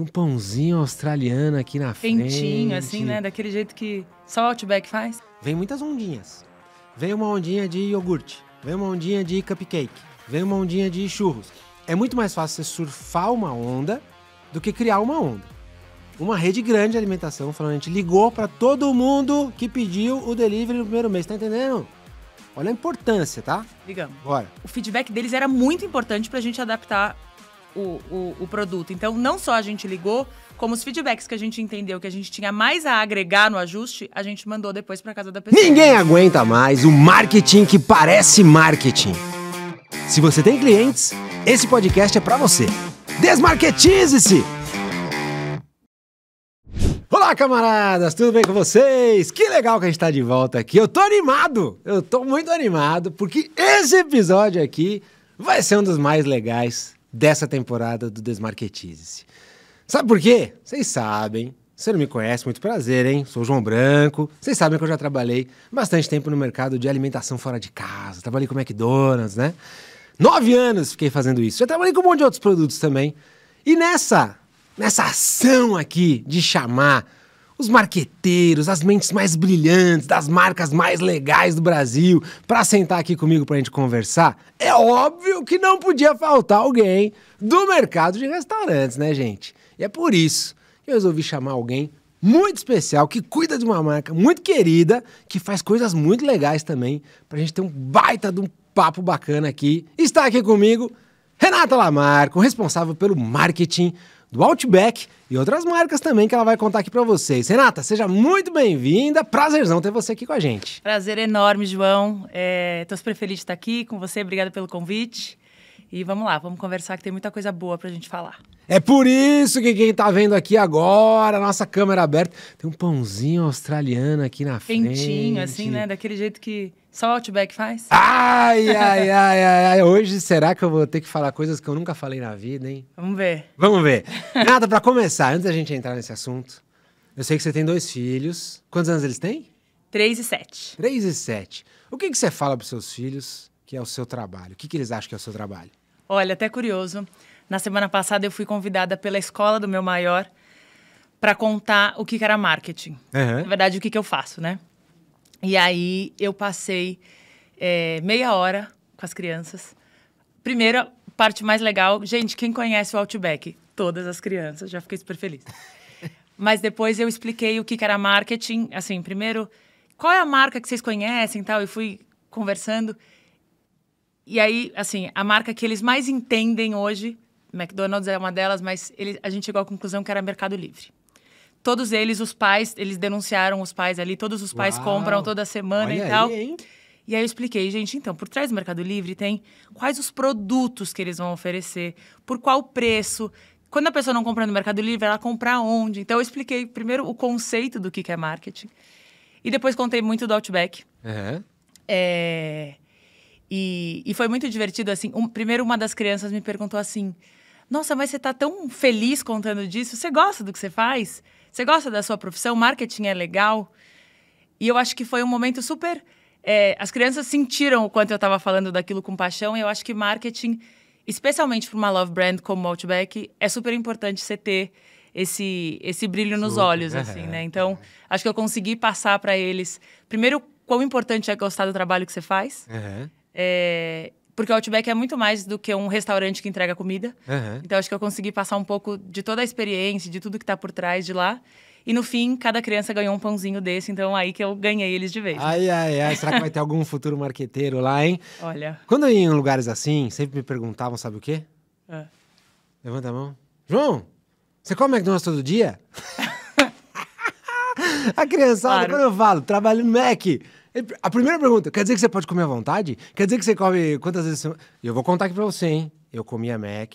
Tem um pãozinho australiano aqui na Quentinho, frente. Quentinho, assim, né? Daquele jeito que só o Outback faz. Vem muitas ondinhas. Vem uma ondinha de iogurte. Vem uma ondinha de cupcake. Vem uma ondinha de churros. É muito mais fácil você surfar uma onda do que criar uma onda. Uma rede grande de alimentação falando, a gente ligou para todo mundo que pediu o delivery no primeiro mês, tá entendendo? Olha a importância, tá? Ligamos. Bora. O feedback deles era muito importante para a gente adaptar o, o, o, produto. Então, não só a gente ligou, como os feedbacks que a gente entendeu que a gente tinha mais a agregar no ajuste, a gente mandou depois para casa da pessoa. Ninguém aguenta mais o marketing que parece marketing. Se você tem clientes, esse podcast é para você. Desmarketize-se! Olá, camaradas! Tudo bem com vocês? Que legal que a gente está de volta aqui. Eu tô animado! Eu tô muito animado porque esse episódio aqui vai ser um dos mais legais dessa temporada do Desmarquetize. Sabe por quê? Vocês sabem. Você não me conhece, muito prazer, hein? Sou João Branco. Vocês sabem que eu já trabalhei bastante tempo no mercado de alimentação fora de casa. Trabalhei com McDonald's, né? Nove anos fiquei fazendo isso. Já trabalhei com um monte de outros produtos também. E nessa, nessa ação aqui de chamar os marqueteiros, as mentes mais brilhantes, das marcas mais legais do Brasil, para sentar aqui comigo para a gente conversar, é óbvio que não podia faltar alguém do mercado de restaurantes, né, gente? E é por isso que eu resolvi chamar alguém muito especial, que cuida de uma marca muito querida, que faz coisas muito legais também, para a gente ter um baita de um papo bacana aqui. Está aqui comigo Renata Lamarco, responsável pelo marketing do Outback e outras marcas também que ela vai contar aqui para vocês. Renata, seja muito bem-vinda. Prazerzão ter você aqui com a gente. Prazer enorme, João. Estou é, super feliz de estar aqui com você. Obrigada pelo convite. E vamos lá, vamos conversar que tem muita coisa boa pra gente falar. É por isso que quem tá vendo aqui agora, nossa câmera aberta, tem um pãozinho australiano aqui na Quentinho, frente. Quentinho, assim, né? Daquele jeito que só o Outback faz? Ai, ai, ai, ai, Hoje será que eu vou ter que falar coisas que eu nunca falei na vida, hein? Vamos ver. Vamos ver. Nada, para começar, antes da gente entrar nesse assunto, eu sei que você tem dois filhos. Quantos anos eles têm? Três e sete. Três e sete. O que, que você fala pros seus filhos que é o seu trabalho? O que, que eles acham que é o seu trabalho? Olha, até curioso. Na semana passada eu fui convidada pela escola do meu maior para contar o que, que era marketing. Uhum. Na verdade, o que, que eu faço, né? E aí eu passei é, meia hora com as crianças. Primeira parte mais legal, gente, quem conhece o Outback? Todas as crianças, já fiquei super feliz. Mas depois eu expliquei o que, era marketing. Assim, primeiro, qual é a marca que vocês conhecem e tal? E fui conversando. E aí, assim, a marca que eles mais entendem hoje, McDonald's é uma delas, mas ele, a gente chegou à conclusão que era Mercado Livre. Todos eles, os pais, eles denunciaram os pais ali, todos os pais Uau. compram toda semana Olha e tal. Aí, e aí eu expliquei, gente, então, por trás do Mercado Livre tem quais os produtos que eles vão oferecer, por qual preço. Quando a pessoa não compra no Mercado Livre, ela compra onde? Então eu expliquei primeiro o conceito do que é marketing. E depois contei muito do Outback. Uhum. É... E, e foi muito divertido, assim. Um, primeiro, uma das crianças me perguntou assim: Nossa, mas você tá tão feliz contando disso? Você gosta do que você faz? Você gosta da sua profissão? Marketing é legal? E eu acho que foi um momento super. É, as crianças sentiram o quanto eu estava falando daquilo com paixão, e eu acho que marketing, especialmente para uma love brand como Outback, é super importante você ter esse, esse brilho nos olhos, assim, né? Então, acho que eu consegui passar para eles, primeiro, quão importante é gostar do trabalho que você faz. Uhum. É, porque o Outback é muito mais do que um restaurante que entrega comida. Uhum. Então, acho que eu consegui passar um pouco de toda a experiência, de tudo que está por trás de lá. E no fim, cada criança ganhou um pãozinho desse, então aí que eu ganhei eles de vez. Né? Ai, ai, ai, será que vai ter algum futuro marqueteiro lá, hein? Olha. Quando eu ia em lugares assim, sempre me perguntavam, sabe o quê? É. Levanta a mão. João, você come McDonald's todo dia? a criançada, claro. quando eu falo, trabalho no Mac. A primeira pergunta, quer dizer que você pode comer à vontade? Quer dizer que você come quantas vezes por semana? Eu vou contar aqui pra você, hein? Eu comia Mac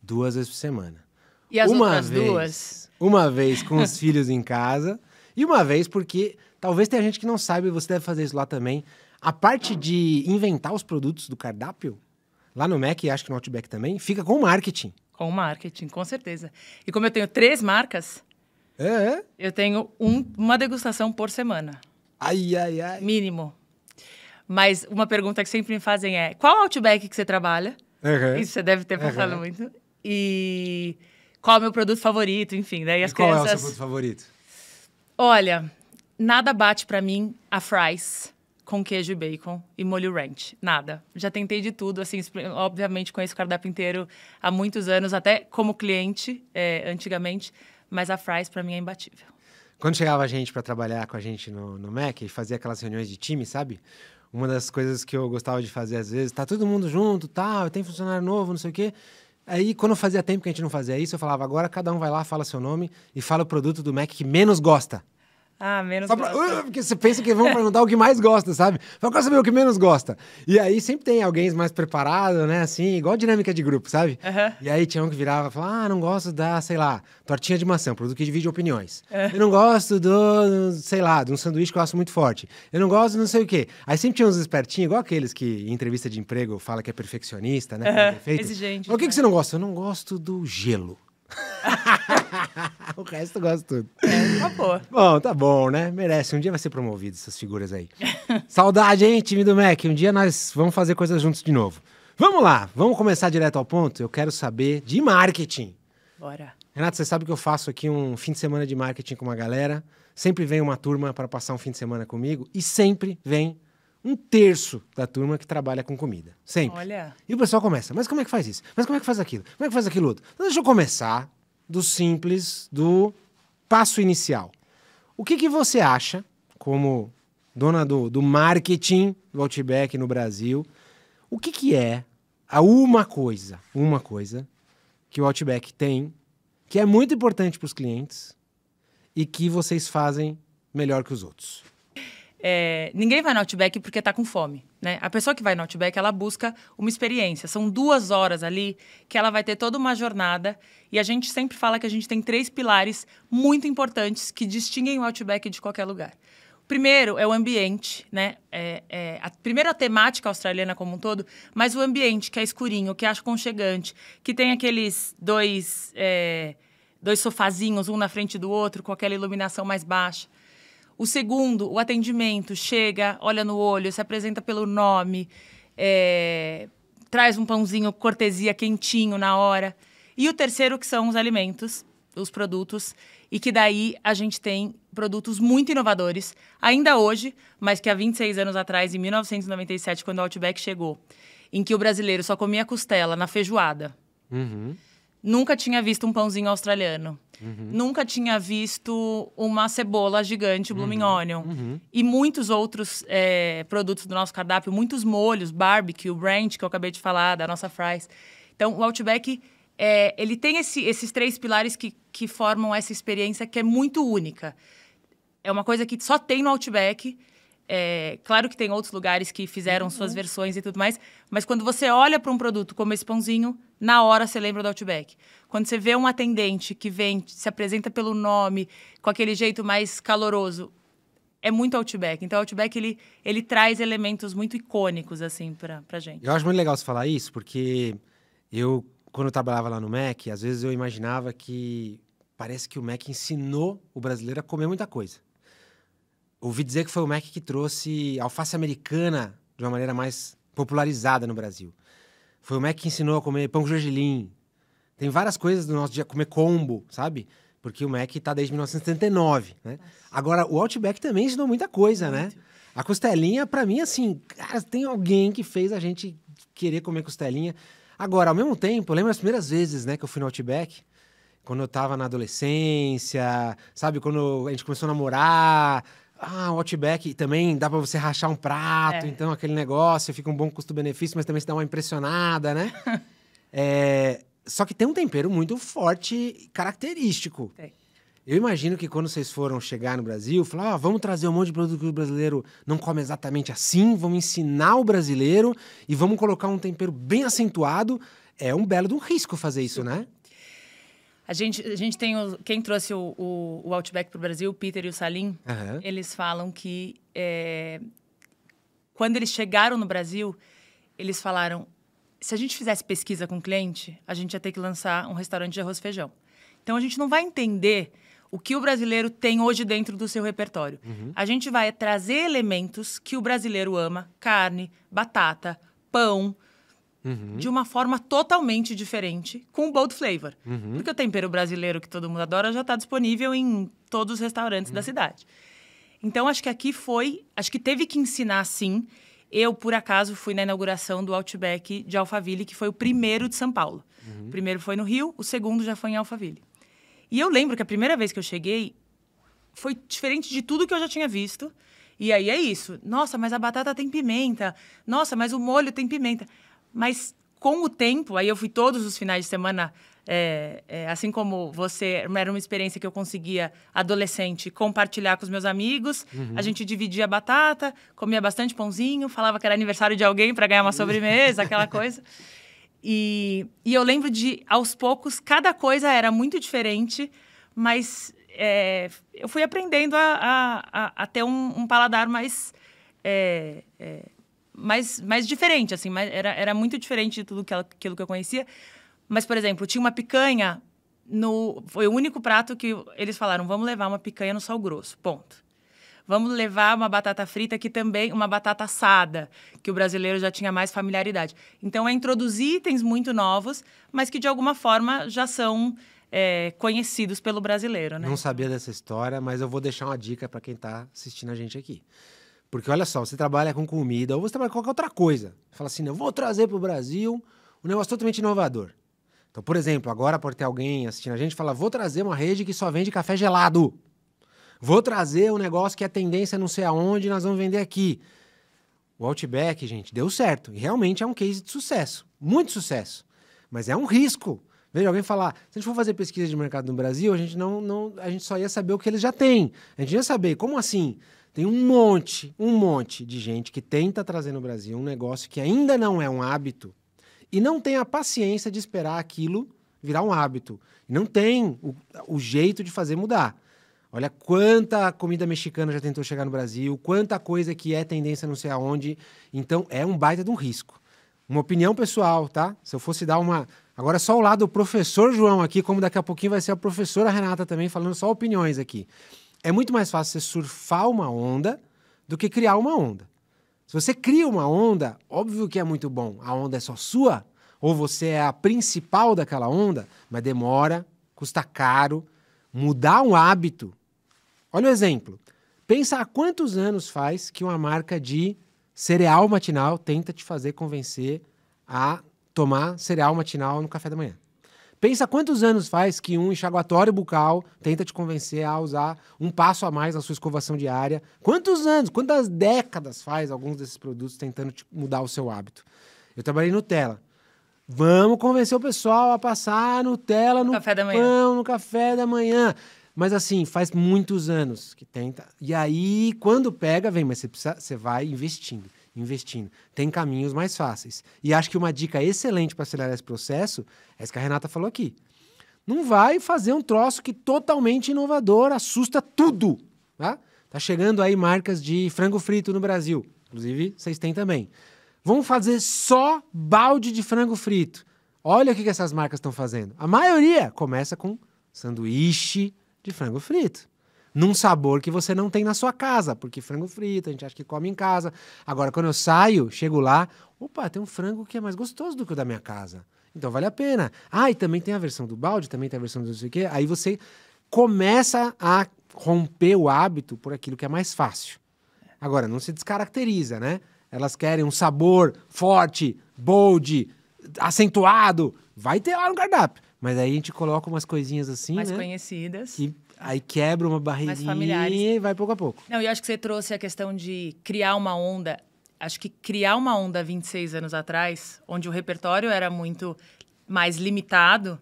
duas vezes por semana. E as uma outras vez, duas? Uma vez com os filhos em casa e uma vez porque talvez tenha gente que não saiba e você deve fazer isso lá também. A parte de inventar os produtos do cardápio, lá no Mac e acho que no Outback também, fica com o marketing. Com o marketing, com certeza. E como eu tenho três marcas, é. é? eu tenho um, uma degustação por semana. Ai, ai, ai. Mínimo. Mas uma pergunta que sempre me fazem é: qual Outback que você trabalha? Uhum. Isso você deve ter pensado uhum. muito. E qual é o meu produto favorito, enfim. Daí as e qual é o seu produto favorito? Olha, nada bate para mim a fries com queijo e bacon e molho ranch. Nada. Já tentei de tudo, assim, obviamente conheço o cardápio inteiro há muitos anos, até como cliente, é, antigamente, mas a fries para mim é imbatível. Quando chegava a gente para trabalhar com a gente no, no Mac e fazia aquelas reuniões de time, sabe? Uma das coisas que eu gostava de fazer às vezes, tá todo mundo junto, tal, tá, tem funcionário novo, não sei o quê. Aí, quando fazia tempo que a gente não fazia isso, eu falava, agora cada um vai lá, fala seu nome e fala o produto do Mac que menos gosta. Ah, menos Só pra, gosta. Uh, porque você pensa que vão perguntar o que mais gosta, sabe? Fala, quero saber o que menos gosta. E aí sempre tem alguém mais preparado, né? Assim, igual dinâmica de grupo, sabe? Uhum. E aí tinha um que virava e falava, ah, não gosto da, sei lá, tortinha de maçã, produto que divide opiniões. Uhum. Eu não gosto do, sei lá, de um sanduíche que eu acho muito forte. Eu não gosto de não sei o quê. Aí sempre tinha uns espertinhos, igual aqueles que em entrevista de emprego fala que é perfeccionista, né? Uhum. É Exigente. Mas o que, né? que você não gosta? Eu não gosto do gelo. o resto eu gosto tudo. É, tá bom. Bom, tá bom, né? Merece. Um dia vai ser promovido essas figuras aí. Saudade, hein, time do Mac? Um dia nós vamos fazer coisas juntos de novo. Vamos lá, vamos começar direto ao ponto. Eu quero saber de marketing. Bora. Renato, você sabe que eu faço aqui um fim de semana de marketing com uma galera. Sempre vem uma turma para passar um fim de semana comigo e sempre vem um terço da turma que trabalha com comida. Sempre. Olha. E o pessoal começa, mas como é que faz isso? Mas como é que faz aquilo? Como é que faz aquilo outro? Então, deixa eu começar do simples, do passo inicial. O que, que você acha, como dona do, do marketing do Outback no Brasil, o que, que é a uma coisa, uma coisa que o Outback tem, que é muito importante para os clientes e que vocês fazem melhor que os outros? É, ninguém vai no Outback porque está com fome. Né? A pessoa que vai no Outback, ela busca uma experiência. São duas horas ali que ela vai ter toda uma jornada. E a gente sempre fala que a gente tem três pilares muito importantes que distinguem o Outback de qualquer lugar. O primeiro é o ambiente, né? É, é, a primeira temática australiana como um todo, mas o ambiente que é escurinho, que é aconchegante, que tem aqueles dois, é, dois sofazinhos, um na frente do outro, com aquela iluminação mais baixa. O segundo, o atendimento, chega, olha no olho, se apresenta pelo nome, é, traz um pãozinho cortesia quentinho na hora. E o terceiro, que são os alimentos, os produtos, e que daí a gente tem produtos muito inovadores, ainda hoje, mas que há 26 anos atrás, em 1997, quando o Outback chegou, em que o brasileiro só comia costela na feijoada. Uhum. Nunca tinha visto um pãozinho australiano. Uhum. Nunca tinha visto uma cebola gigante Blooming uhum. Onion. Uhum. E muitos outros é, produtos do nosso cardápio, muitos molhos, barbecue, ranch, que eu acabei de falar, da nossa fries. Então, o Outback, é, ele tem esse, esses três pilares que, que formam essa experiência que é muito única. É uma coisa que só tem no Outback é, claro que tem outros lugares que fizeram uhum. suas versões e tudo mais, mas quando você olha para um produto como esse pãozinho, na hora você lembra do Outback. Quando você vê um atendente que vem, se apresenta pelo nome, com aquele jeito mais caloroso, é muito Outback. Então, o Outback ele, ele traz elementos muito icônicos assim para pra gente. Eu acho muito legal você falar isso, porque eu, quando eu trabalhava lá no Mac, às vezes eu imaginava que parece que o Mac ensinou o brasileiro a comer muita coisa. Ouvi dizer que foi o Mac que trouxe alface americana de uma maneira mais popularizada no Brasil. Foi o Mac que ensinou a comer pão com gergelim. Tem várias coisas do nosso dia, comer combo, sabe? Porque o Mac está desde 1979, né? Agora, o Outback também ensinou muita coisa, né? Muito. né? A costelinha, para mim, assim, cara, tem alguém que fez a gente querer comer costelinha. Agora, ao mesmo tempo, eu lembro as primeiras vezes, né, que eu fui no Outback, quando eu tava na adolescência, sabe? Quando a gente começou a namorar, ah, o Outback também dá para você rachar um prato, é. então aquele negócio fica um bom custo-benefício, mas também você dá uma impressionada, né? é, só que tem um tempero muito forte, característico. Tem. Eu imagino que quando vocês foram chegar no Brasil, falar, ah, vamos trazer um monte de produto que o brasileiro não come exatamente assim, vamos ensinar o brasileiro e vamos colocar um tempero bem acentuado. É um belo de um risco fazer isso, né? A gente, a gente tem. O, quem trouxe o, o, o Outback para o Brasil, o Peter e o Salim, uhum. eles falam que é, quando eles chegaram no Brasil, eles falaram: se a gente fizesse pesquisa com o cliente, a gente ia ter que lançar um restaurante de arroz e feijão. Então a gente não vai entender o que o brasileiro tem hoje dentro do seu repertório. Uhum. A gente vai trazer elementos que o brasileiro ama: carne, batata, pão uhum. de uma forma totalmente diferente, com o bold flavor. Uhum. Porque o tempero brasileiro que todo mundo adora já está disponível em todos os restaurantes da uhum. cidade. Então, acho que aqui foi. Acho que teve que ensinar sim. Eu, por acaso, fui na inauguração do Outback de Alphaville, que foi o primeiro de São Paulo. Uhum. O primeiro foi no Rio, o segundo já foi em Alphaville. E eu lembro que a primeira vez que eu cheguei foi diferente de tudo que eu já tinha visto. E aí é isso. Nossa, mas a batata tem pimenta. Nossa, mas o molho tem pimenta. Mas com o tempo, aí eu fui todos os finais de semana, é, é, assim como você, era uma experiência que eu conseguia, adolescente, compartilhar com os meus amigos. Uhum. A gente dividia batata, comia bastante pãozinho, falava que era aniversário de alguém para ganhar uma sobremesa, aquela coisa. E, e eu lembro de, aos poucos, cada coisa era muito diferente, mas é, eu fui aprendendo a, a, a, ter um, um, paladar mais é, é, mais, mais diferente, assim, mais, era, era muito diferente de tudo que ela, aquilo que eu conhecia. Mas, por exemplo, tinha uma picanha no. Foi o único prato que eles falaram: vamos levar uma picanha no sal grosso. Ponto. Vamos levar uma batata frita que também, uma batata assada, que o brasileiro já tinha mais familiaridade. Então, é introduzir itens muito novos, mas que de alguma forma já são é, conhecidos pelo brasileiro, né? Não sabia dessa história, mas eu vou deixar uma dica para quem está assistindo a gente aqui. Porque olha só, você trabalha com comida ou você trabalha com qualquer outra coisa. Fala assim, eu vou trazer para o Brasil um negócio totalmente inovador. Então, por exemplo, agora pode ter alguém assistindo a gente fala, vou trazer uma rede que só vende café gelado. Vou trazer um negócio que é tendência não sei aonde, nós vamos vender aqui. O Outback, gente, deu certo. E realmente é um case de sucesso. Muito sucesso. Mas é um risco. Veja, alguém falar, se a gente for fazer pesquisa de mercado no Brasil, a gente não, não a gente só ia saber o que eles já têm. A gente ia saber, como assim? Tem um monte, um monte de gente que tenta trazer no Brasil um negócio que ainda não é um hábito e não tem a paciência de esperar aquilo virar um hábito. Não tem o, o jeito de fazer mudar. Olha quanta comida mexicana já tentou chegar no Brasil, quanta coisa que é tendência não sei aonde. Então é um baita de um risco. Uma opinião pessoal, tá? Se eu fosse dar uma. Agora só o lado do professor João aqui, como daqui a pouquinho vai ser a professora Renata também falando só opiniões aqui. É muito mais fácil você surfar uma onda do que criar uma onda. Se você cria uma onda, óbvio que é muito bom. A onda é só sua, ou você é a principal daquela onda, mas demora, custa caro. Mudar um hábito. Olha o exemplo. Pensa há quantos anos faz que uma marca de cereal matinal tenta te fazer convencer a tomar cereal matinal no café da manhã. Pensa quantos anos faz que um enxaguatório bucal tenta te convencer a usar um passo a mais na sua escovação diária. Quantos anos, quantas décadas faz alguns desses produtos tentando te mudar o seu hábito? Eu trabalhei Nutella. Vamos convencer o pessoal a passar Nutella no café pão, da manhã. no café da manhã. Mas assim, faz muitos anos que tenta. E aí, quando pega, vem, mas você, precisa, você vai investindo investindo. Tem caminhos mais fáceis. E acho que uma dica excelente para acelerar esse processo é isso que a Renata falou aqui. Não vai fazer um troço que totalmente inovador, assusta tudo. Tá? tá chegando aí marcas de frango frito no Brasil. Inclusive, vocês têm também. Vamos fazer só balde de frango frito. Olha o que, que essas marcas estão fazendo. A maioria começa com sanduíche de frango frito num sabor que você não tem na sua casa, porque frango frito a gente acha que come em casa. Agora, quando eu saio, chego lá, opa, tem um frango que é mais gostoso do que o da minha casa. Então vale a pena. Ah, e também tem a versão do balde, também tem a versão do não sei o quê. Aí você começa a romper o hábito por aquilo que é mais fácil. Agora, não se descaracteriza, né? Elas querem um sabor forte, bold, acentuado. Vai ter lá no cardápio. Mas aí a gente coloca umas coisinhas assim. Mais né? conhecidas. Que Aí quebra uma barreirinha e vai pouco a pouco. Não, eu acho que você trouxe a questão de criar uma onda. Acho que criar uma onda 26 anos atrás, onde o repertório era muito mais limitado,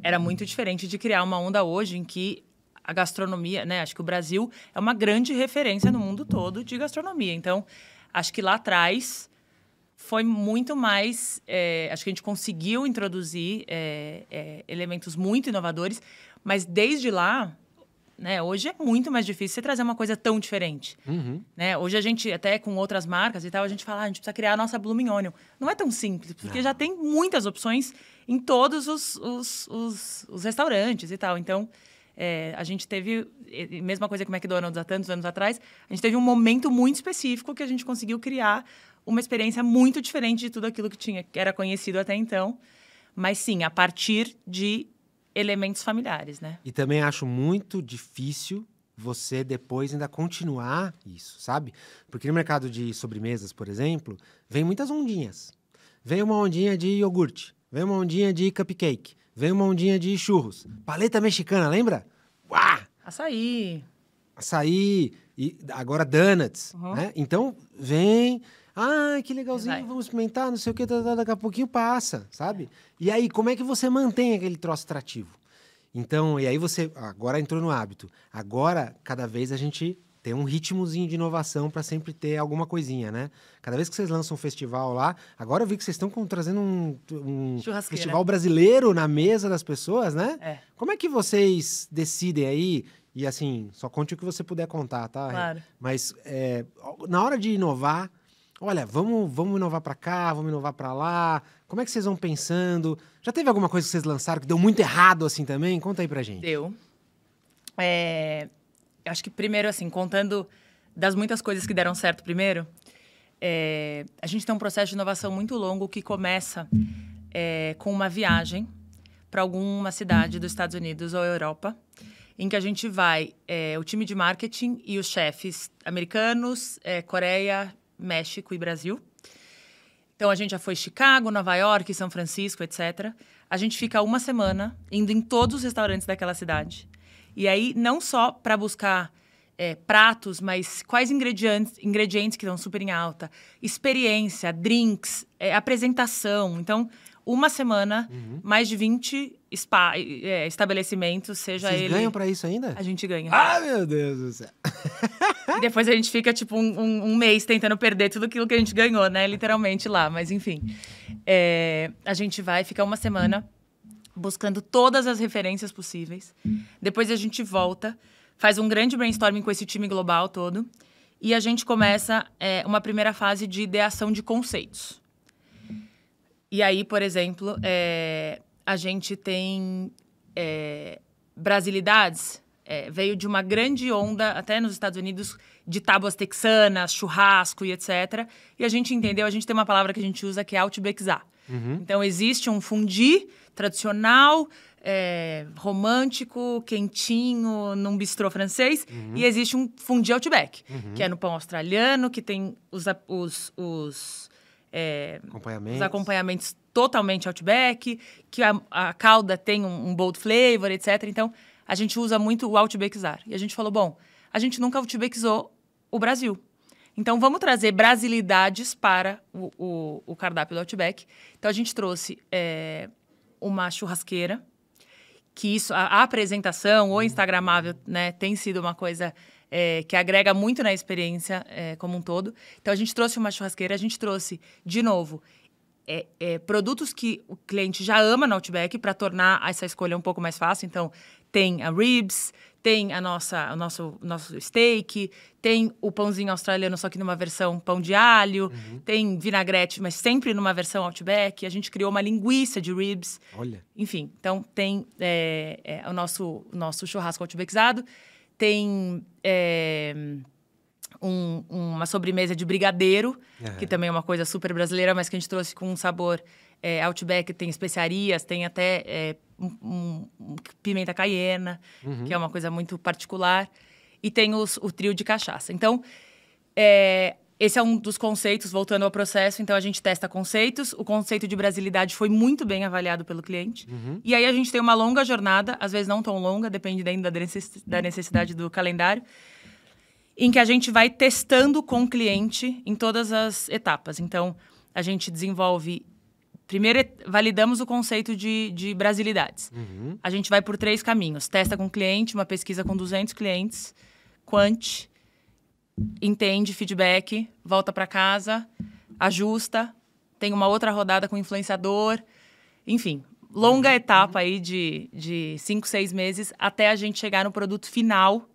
era muito diferente de criar uma onda hoje em que a gastronomia, né? Acho que o Brasil é uma grande referência no mundo todo de gastronomia. Então, acho que lá atrás foi muito mais. É, acho que a gente conseguiu introduzir é, é, elementos muito inovadores, mas desde lá né? Hoje é muito mais difícil você trazer uma coisa tão diferente, uhum. né? Hoje a gente, até com outras marcas e tal, a gente fala, ah, a gente precisa criar a nossa Blooming Onion. Não é tão simples, porque Não. já tem muitas opções em todos os, os, os, os restaurantes e tal. Então, é, a gente teve, mesma coisa que o McDonald's há tantos anos atrás, a gente teve um momento muito específico que a gente conseguiu criar uma experiência muito diferente de tudo aquilo que tinha, que era conhecido até então. Mas sim, a partir de elementos familiares, né? E também acho muito difícil você depois ainda continuar isso, sabe? Porque no mercado de sobremesas, por exemplo, vem muitas ondinhas. Vem uma ondinha de iogurte, vem uma ondinha de cupcake, vem uma ondinha de churros. Paleta mexicana, lembra? Uá! Açaí. Açaí, e agora donuts, uhum. né? Então, vem ah, que legalzinho, vamos experimentar, não sei o que, tá, tá, tá, daqui a pouquinho passa, sabe? E aí, como é que você mantém aquele troço atrativo? Então, e aí você agora entrou no hábito. Agora, cada vez a gente tem um ritmozinho de inovação para sempre ter alguma coisinha, né? Cada vez que vocês lançam um festival lá, agora eu vi que vocês estão trazendo um, um festival brasileiro na mesa das pessoas, né? É. Como é que vocês decidem aí? E assim, só conte o que você puder contar, tá? Claro. Mas é, na hora de inovar, olha, vamos, vamos inovar para cá, vamos inovar para lá. Como é que vocês vão pensando? Já teve alguma coisa que vocês lançaram que deu muito errado assim também? Conta aí pra gente. Deu. É, acho que primeiro, assim, contando das muitas coisas que deram certo primeiro, é, a gente tem um processo de inovação muito longo que começa é, com uma viagem para alguma cidade dos Estados Unidos ou Europa, em que a gente vai, é, o time de marketing e os chefes americanos, é, Coreia, México e Brasil. Então a gente já foi Chicago, Nova York, São Francisco, etc. A gente fica uma semana indo em todos os restaurantes daquela cidade. E aí não só para buscar é, pratos, mas quais ingredientes, ingredientes que estão super em alta, experiência, drinks, é, apresentação. Então uma semana, uhum. mais de 20 spa, é, estabelecimentos, seja Vocês ele. Vocês ganham pra isso ainda? A gente ganha. Ah, meu Deus do céu! e depois a gente fica, tipo, um, um, um, mês tentando perder tudo aquilo que a gente ganhou, né? Literalmente lá, mas enfim. É, a gente vai ficar uma semana buscando todas as referências possíveis. Depois a gente volta, faz um grande brainstorming com esse time global todo. E a gente começa é, uma primeira fase de ideação de conceitos. E aí, por exemplo, é, a gente tem é, brasilidades. É, veio de uma grande onda, até nos Estados Unidos, de tábuas texanas, churrasco e etc. E a gente entendeu, a gente tem uma palavra que a gente usa que é outbackzar. Uhum. Então, existe um fundi tradicional, é, romântico, quentinho, num bistrô francês. Uhum. E existe um fundi outback, uhum. que é no pão australiano, que tem os, os, os é, acompanhamentos. os acompanhamentos totalmente Outback, que a, a calda tem um, um, bold flavor, etc. Então, a gente usa muito o Outbackizar. E a gente falou, bom, a gente nunca Outbackizou o Brasil. Então, vamos trazer brasilidades para o, o, o cardápio do Outback. Então, a gente trouxe é, uma churrasqueira, que isso, a, a apresentação, o uhum. instagramável, né, tem sido uma coisa é, que agrega muito na experiência é, como um todo. Então, a gente trouxe uma churrasqueira, a gente trouxe, de novo, é, é, produtos que o cliente já ama na Outback para tornar essa escolha um pouco mais fácil. Então, tem a ribs, tem a nossa, o nosso, nosso steak, tem o pãozinho australiano, só que numa versão pão de alho, uhum. tem vinagrete, mas sempre numa versão Outback. A gente criou uma linguiça de ribs. Olha. Enfim, então tem é, é o nosso, nosso churrasco outbackizado, tem é, um, uma sobremesa de brigadeiro, uhum. que também é uma coisa super brasileira, mas que a gente trouxe com um sabor é, outback, tem especiarias, tem até é, um, um, pimenta caiena, uhum. que é uma coisa muito particular, e tem os, o trio de cachaça. Então, é, esse é um dos conceitos, voltando ao processo. Então, a gente testa conceitos. O conceito de brasilidade foi muito bem avaliado pelo cliente. Uhum. E aí, a gente tem uma longa jornada, às vezes não tão longa, depende ainda da necessidade do calendário, em que a gente vai testando com o cliente em todas as etapas. Então, a gente desenvolve Primeiro, validamos o conceito de, de brasilidades. Uhum. A gente vai por três caminhos. Testa com cliente, uma pesquisa com 200 clientes, quant, entende feedback, volta para casa, ajusta, tem uma outra rodada com influenciador, enfim, longa uhum. etapa uhum. aí de, de cinco, seis meses até a gente chegar no produto final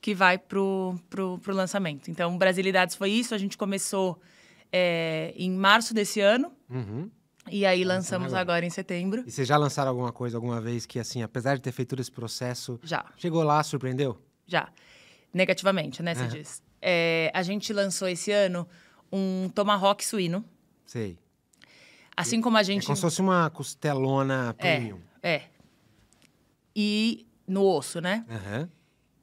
que vai pro, pro, pro lançamento. Então, Brasilidades foi isso, a gente começou é, em março desse ano. Uhum. E aí lançamos agora. agora. em setembro. E vocês já lançaram alguma coisa alguma vez que, assim, apesar de ter feito todo esse processo... Já. Chegou lá, surpreendeu? Já. Negativamente, né, você uhum. diz. É, a gente lançou esse ano um tomahawk suíno. Sei. Assim como a é gente. É como se fosse uma costelona é, premium. É. é. E no osso, né? Uhum.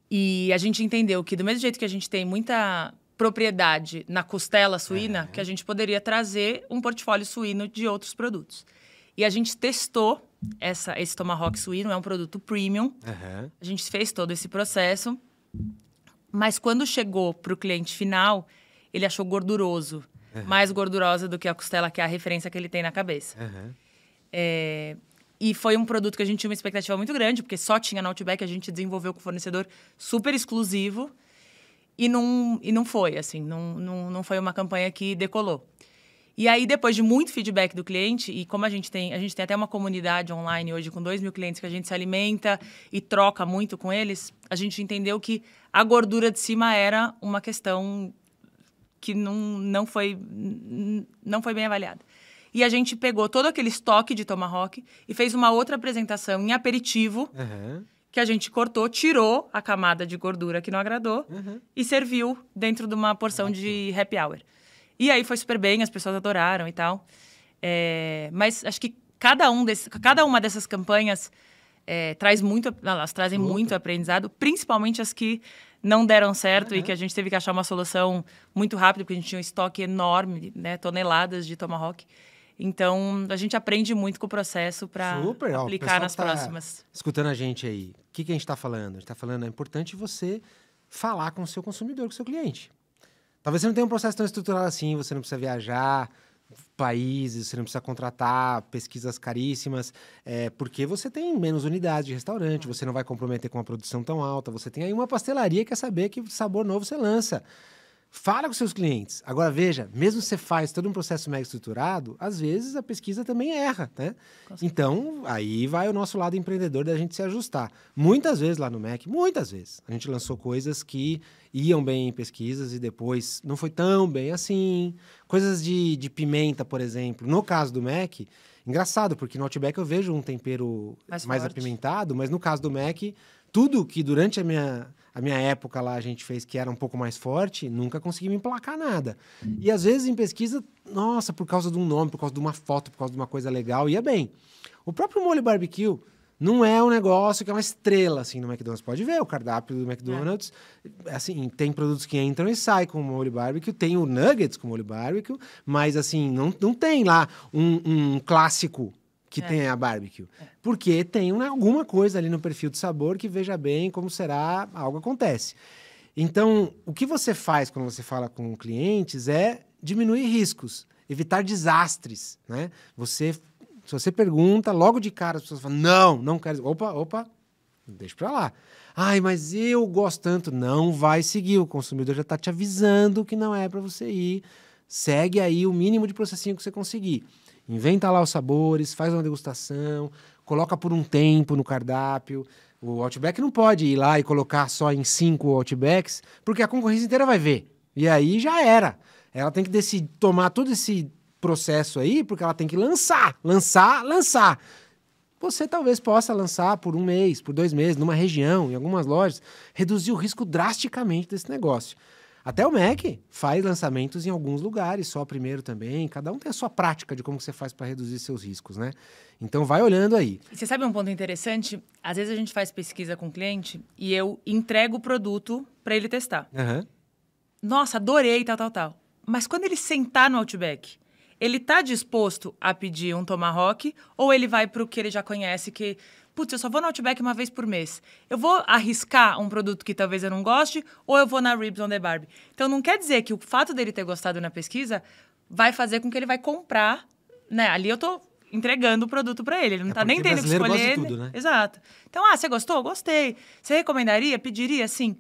E a gente entendeu que, do mesmo jeito que a gente tem muita propriedade na costela suína, uhum. que a gente poderia trazer um portfólio suíno de outros produtos. E a gente testou essa, esse tomahawk suíno, é um produto premium. Uhum. A gente fez todo esse processo. Mas quando chegou para o cliente final, ele achou gorduroso. Uhum. Mais gordurosa do que a costela, que é a referência que ele tem na cabeça. Uhum. É, e foi um produto que a gente tinha uma expectativa muito grande, porque só tinha no Outback, a gente desenvolveu com fornecedor super exclusivo. E não, e não foi, assim, não, não, não foi uma campanha que decolou. E aí, depois de muito feedback do cliente, e como a gente tem, a gente tem até uma comunidade online hoje com dois mil clientes que a gente se alimenta e troca muito com eles, a gente entendeu que a gordura de cima era uma questão que não, não, foi, não foi bem avaliada. E a gente pegou todo aquele estoque de Tomahawk e fez uma outra apresentação em aperitivo, uhum. que a gente cortou, tirou a camada de gordura que não agradou uhum. e serviu dentro de uma porção uhum. de happy hour. E aí foi super bem, as pessoas adoraram e tal. É, mas acho que cada, um desse, cada uma dessas campanhas é, traz muito, elas trazem muito. muito aprendizado, principalmente as que não deram certo uhum. e que a gente teve que achar uma solução muito rápida, porque a gente tinha um estoque enorme, né, toneladas de Tomahawk. Então, a gente aprende muito com o processo para aplicar nas tá próximas. Escutando a gente aí, o que, que a gente está falando? A gente está falando, é importante você falar com o seu consumidor, com o seu cliente. Talvez você não tenha um processo tão estruturado assim, você não precisa viajar países, você não precisa contratar pesquisas caríssimas, é, porque você tem menos unidades de restaurante, você não vai comprometer com uma produção tão alta, você tem aí uma pastelaria que quer saber que sabor novo você lança. Fala com seus clientes. Agora veja, mesmo você faz todo um processo mega estruturado, às vezes a pesquisa também erra, né? Então, aí vai o nosso lado empreendedor da gente se ajustar. Muitas vezes lá no MEC, muitas vezes, a gente lançou coisas que iam bem em pesquisas e depois não foi tão bem assim. Coisas de, de pimenta, por exemplo. No caso do MEC, engraçado, porque no Outback eu vejo um tempero mais, mais apimentado, mas no caso do MEC, tudo que durante a minha a minha época lá a gente fez que era um pouco mais forte, nunca consegui me emplacar nada. E às vezes em pesquisa, nossa, por causa de um nome, por causa de uma foto, por causa de uma coisa legal, ia bem. O próprio molho barbecue não é um negócio que é uma estrela, assim, no McDonald's. Pode ver, o cardápio do McDonald's, é. assim, tem produtos que entram e saem com molho barbecue, tem o nuggets com molho barbecue, mas, assim, não, não tem lá um, um clássico que é. tem a barbecue. É. Porque tem alguma coisa ali no perfil de sabor que veja bem como será, algo acontece. Então, o que você faz quando você fala com clientes é diminuir riscos, evitar desastres, né? Você, se você pergunta, logo de cara as pessoas falam, não, não quero... Opa, opa, deixa pra lá. Ai, mas eu gosto tanto. Não vai seguir, o consumidor já está te avisando que não é para você ir. Segue aí o mínimo de processinho que você conseguir. Inventa lá os sabores, faz uma degustação, coloca por um tempo no cardápio. O Outback não pode ir lá e colocar só em cinco Outbacks, porque a concorrência inteira vai ver. E aí já era. Ela tem que decidir, tomar todo esse processo aí, porque ela tem que lançar, lançar, lançar. Você talvez possa lançar por um mês, por dois meses, numa região, em algumas lojas, reduzir o risco drasticamente desse negócio. Até o Mac faz lançamentos em alguns lugares, só primeiro também. Cada um tem a sua prática de como você faz para reduzir seus riscos, né? Então vai olhando aí. E você sabe um ponto interessante? Às vezes a gente faz pesquisa com o cliente e eu entrego o produto para ele testar. Uhum. Nossa, adorei, tal, tal, tal. Mas quando ele sentar no Outback, ele está disposto a pedir um tomahawk ou ele vai para o que ele já conhece que putz, eu só vou no Outback uma vez por mês. Eu vou arriscar um produto que talvez eu não goste ou eu vou na Ribs on the Barbie. Então não quer dizer que o fato dele ter gostado na pesquisa vai fazer com que ele vai comprar, né? Ali eu tô entregando o produto para ele, ele não é tá nem tendo que escolher. Gosta de tudo, né? né? Exato. Então, ah, você gostou? Gostei. Você recomendaria? Pediria? Sim.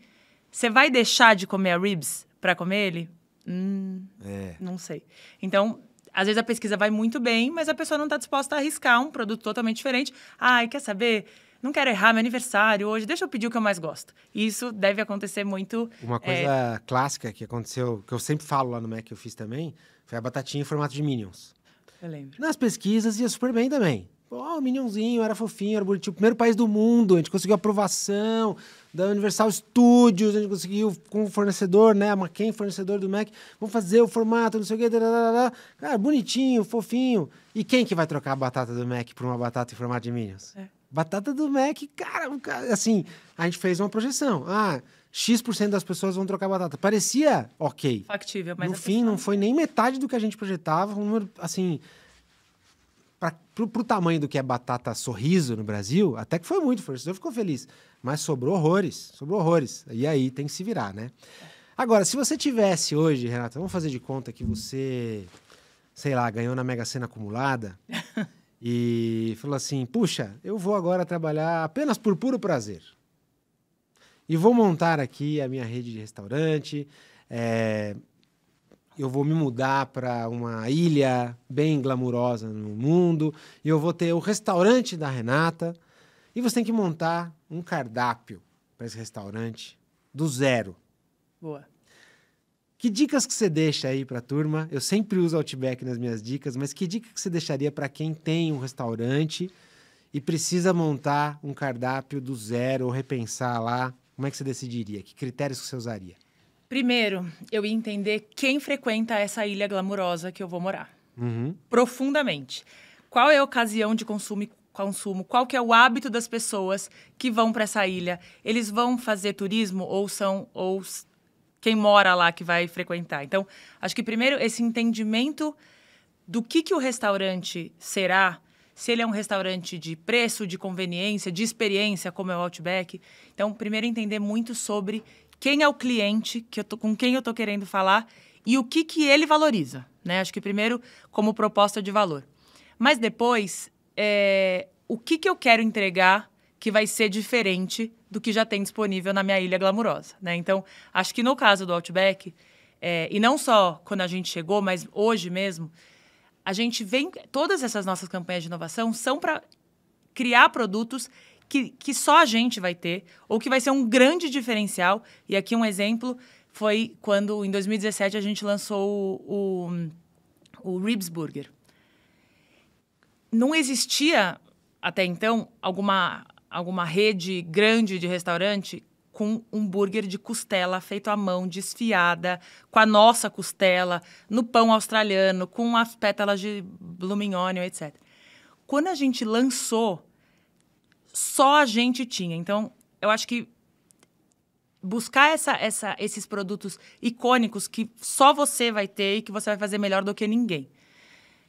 Você vai deixar de comer a ribs para comer ele? Hum, é. Não sei. Então, às vezes a pesquisa vai muito bem, mas a pessoa não está disposta a arriscar um produto totalmente diferente. Ai, quer saber? Não quero errar meu aniversário hoje, deixa eu pedir o que eu mais gosto. Isso deve acontecer muito. Uma é, coisa é... clássica que aconteceu, que eu sempre falo lá no Mac, que eu fiz também, foi a batatinha em formato de Minions. Eu lembro. Nas pesquisas ia super bem também. Ó, oh, ah, o Minionzinho era fofinho, era bonitinho. primeiro país do mundo, a gente conseguiu aprovação da Universal Studios, a gente conseguiu com o fornecedor, né? A Macken, fornecedor do Mac. Vamos fazer o formato, não sei o quê. da Cara, bonitinho, fofinho. E quem que vai trocar a batata do Mac por uma batata em formato de Minions? É. Batata do Mac, cara, assim, a gente fez uma projeção. Ah, X% das pessoas vão trocar batata. Parecia ok. Factível, mas. No fim, não foi nem metade do que a gente projetava. Um número, assim, para o tamanho do que é batata sorriso no Brasil, até que foi muito, o senhor ficou feliz. Mas sobrou horrores, sobrou horrores. E aí tem que se virar, né? Agora, se você tivesse hoje, Renata, vamos fazer de conta que você, sei lá, ganhou na Mega Sena acumulada e falou assim: puxa, eu vou agora trabalhar apenas por puro prazer. E vou montar aqui a minha rede de restaurante. É, eu vou me mudar para uma ilha bem glamurosa no mundo, e eu vou ter o restaurante da Renata, e você tem que montar um cardápio para esse restaurante do zero. Boa. Que dicas que você deixa aí para a turma? Eu sempre uso Outback nas minhas dicas, mas que dica que você deixaria para quem tem um restaurante e precisa montar um cardápio do zero ou repensar lá? Como é que você decidiria? Que critérios que você usaria? Primeiro, eu ia entender quem frequenta essa ilha glamurosa que eu vou morar. Uhum. Profundamente. Qual é a ocasião de consumo, consumo? Qual que é o hábito das pessoas que vão para essa ilha? Eles vão fazer turismo ou são ou quem mora lá que vai frequentar? Então, acho que primeiro esse entendimento do que que o restaurante será, se ele é um restaurante de preço, de conveniência, de experiência, como é o Outback. Então, primeiro entender muito sobre quem é o cliente que eu tô, com quem eu estou querendo falar e o que, que ele valoriza. Né? Acho que primeiro como proposta de valor. Mas depois, é, o que, que eu quero entregar que vai ser diferente do que já tem disponível na minha ilha glamurosa. Né? Então, acho que no caso do Outback, é, e não só quando a gente chegou, mas hoje mesmo, a gente vem. Todas essas nossas campanhas de inovação são para criar produtos que, que só a gente vai ter, ou que vai ser um grande diferencial. E aqui um exemplo foi quando, em 2017, a gente lançou o, o, o Ribs Burger. Não existia, até então, alguma, alguma rede grande de restaurante com um burger de costela feito à mão, desfiada, com a nossa costela, no pão australiano, com as pétalas de blooming onion, etc. Quando a gente lançou só a gente tinha. Então, eu acho que buscar essa, essa, esses produtos icônicos que só você vai ter e que você vai fazer melhor do que ninguém.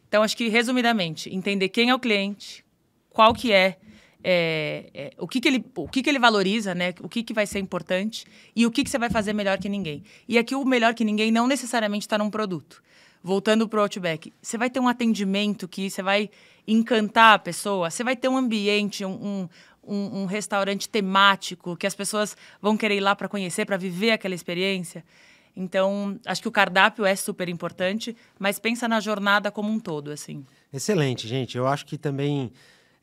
Então, acho que, resumidamente, entender quem é o cliente, qual que é, é, é o, que, que, ele, o que, que ele valoriza, né? o que, que vai ser importante e o que, que você vai fazer melhor que ninguém. E aqui o melhor que ninguém não necessariamente está num produto voltando para o Outback, você vai ter um atendimento que você vai encantar a pessoa, você vai ter um ambiente, um, um, um restaurante temático que as pessoas vão querer ir lá para conhecer, para viver aquela experiência. Então, acho que o cardápio é super importante, mas pensa na jornada como um todo, assim. Excelente, gente. Eu acho que também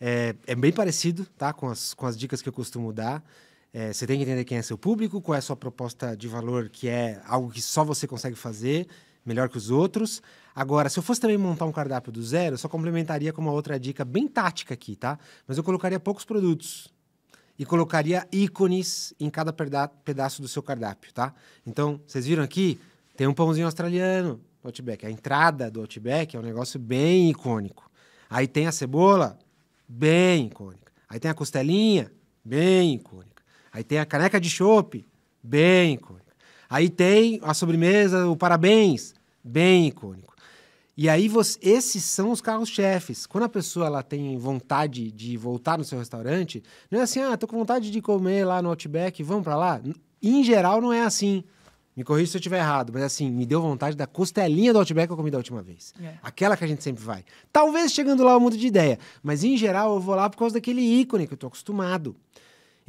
é, é bem parecido, tá? Com as, com as dicas que eu costumo dar. É, você tem que entender quem é seu público, qual é a sua proposta de valor, que é algo que só você consegue fazer melhor que os outros. Agora, se eu fosse também montar um cardápio do zero, eu só complementaria com uma outra dica bem tática aqui, tá? Mas eu colocaria poucos produtos e colocaria ícones em cada pedaço do seu cardápio, tá? Então, vocês viram aqui, tem um pãozinho australiano do Outback. A entrada do Outback é um negócio bem icônico. Aí tem a cebola, bem icônica. Aí tem a costelinha, bem icônica. Aí tem a caneca de chopp, bem icônica. Aí tem a sobremesa, o parabéns, Bem icônico. E aí você, esses são os carros-chefes. Quando a pessoa ela tem vontade de voltar no seu restaurante, não é assim, ah, tô com vontade de comer lá no Outback, vamos para lá. Em geral não é assim. Me corrija se eu estiver errado, mas assim, me deu vontade da costelinha do Outback que eu comi da última vez. É. Aquela que a gente sempre vai. Talvez chegando lá eu mude de ideia, mas em geral eu vou lá por causa daquele ícone que eu tô acostumado.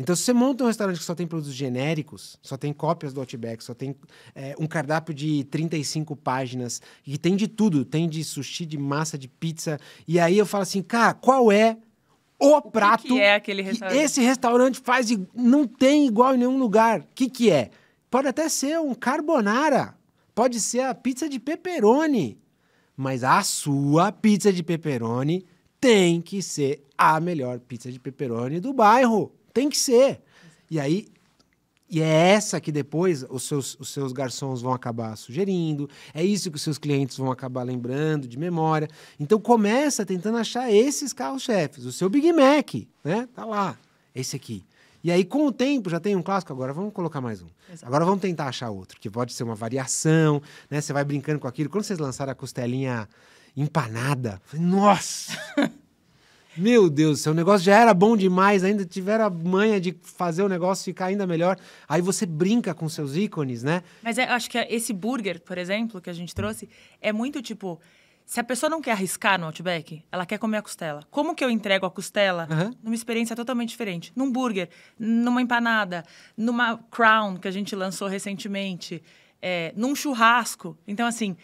Então, se você monta um restaurante que só tem produtos genéricos, só tem cópias do Outback, só tem é, um cardápio de 35 páginas, e tem de tudo, tem de sushi, de massa, de pizza, e aí eu falo assim, cara, qual é o, o prato que, que, é aquele restaurante? que esse restaurante faz e não tem igual em nenhum lugar? O que, que é? Pode até ser um carbonara, pode ser a pizza de pepperoni, mas a sua pizza de pepperoni tem que ser a melhor pizza de pepperoni do bairro. Tem que ser. E aí, e é essa que depois os seus, os seus garçons vão acabar sugerindo, é isso que os seus clientes vão acabar lembrando de memória. Então começa tentando achar esses carros-chefes, o seu Big Mac, né? Tá lá, esse aqui. E aí, com o tempo, já tem um clássico, agora vamos colocar mais um. Exato. Agora vamos tentar achar outro, que pode ser uma variação, né? Você vai brincando com aquilo. Quando vocês lançaram a costelinha empanada, falei, nossa! Meu Deus do céu, o negócio já era bom demais, ainda tiveram a manha de fazer o negócio ficar ainda melhor. Aí você brinca com seus ícones, né? Mas é, eu acho que é esse burger, por exemplo, que a gente trouxe, é muito tipo. Se a pessoa não quer arriscar no Outback, ela quer comer a costela. Como que eu entrego a costela uhum. numa experiência totalmente diferente? Num burger, numa empanada, numa crown que a gente lançou recentemente, é, num churrasco. Então, assim,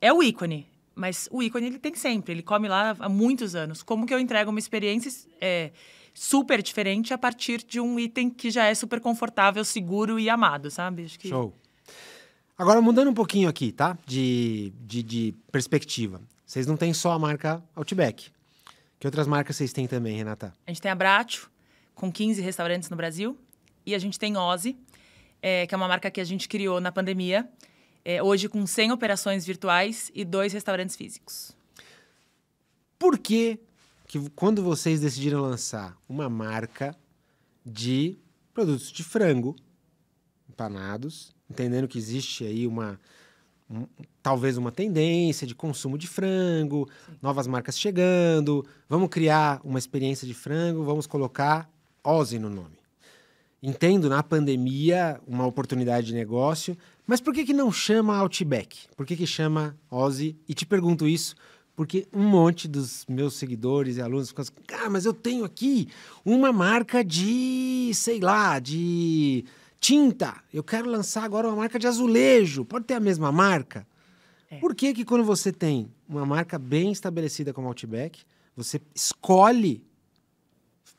é o ícone. Mas o ícone ele tem sempre, ele come lá há muitos anos. Como que eu entrego uma experiência é, super diferente a partir de um item que já é super confortável, seguro e amado, sabe? Acho que... Show. Agora, mudando um pouquinho aqui, tá? De, de, de perspectiva. Vocês não têm só a marca Outback. Que outras marcas vocês têm também, Renata? A gente tem a com 15 restaurantes no Brasil. E a gente tem Ozzy, é, que é uma marca que a gente criou na pandemia é, hoje com 100 operações virtuais e dois restaurantes físicos. Por que, que quando vocês decidiram lançar uma marca de produtos de frango empanados, entendendo que existe aí uma um, talvez uma tendência de consumo de frango, Sim. novas marcas chegando, vamos criar uma experiência de frango, vamos colocar Ozzy no nome. Entendo na pandemia uma oportunidade de negócio, mas por que, que não chama Outback? Por que, que chama Ozzy? E te pergunto isso porque um monte dos meus seguidores e alunos ficam assim, ah, mas eu tenho aqui uma marca de, sei lá, de tinta. Eu quero lançar agora uma marca de azulejo. Pode ter a mesma marca? É. Por que que quando você tem uma marca bem estabelecida como Outback, você escolhe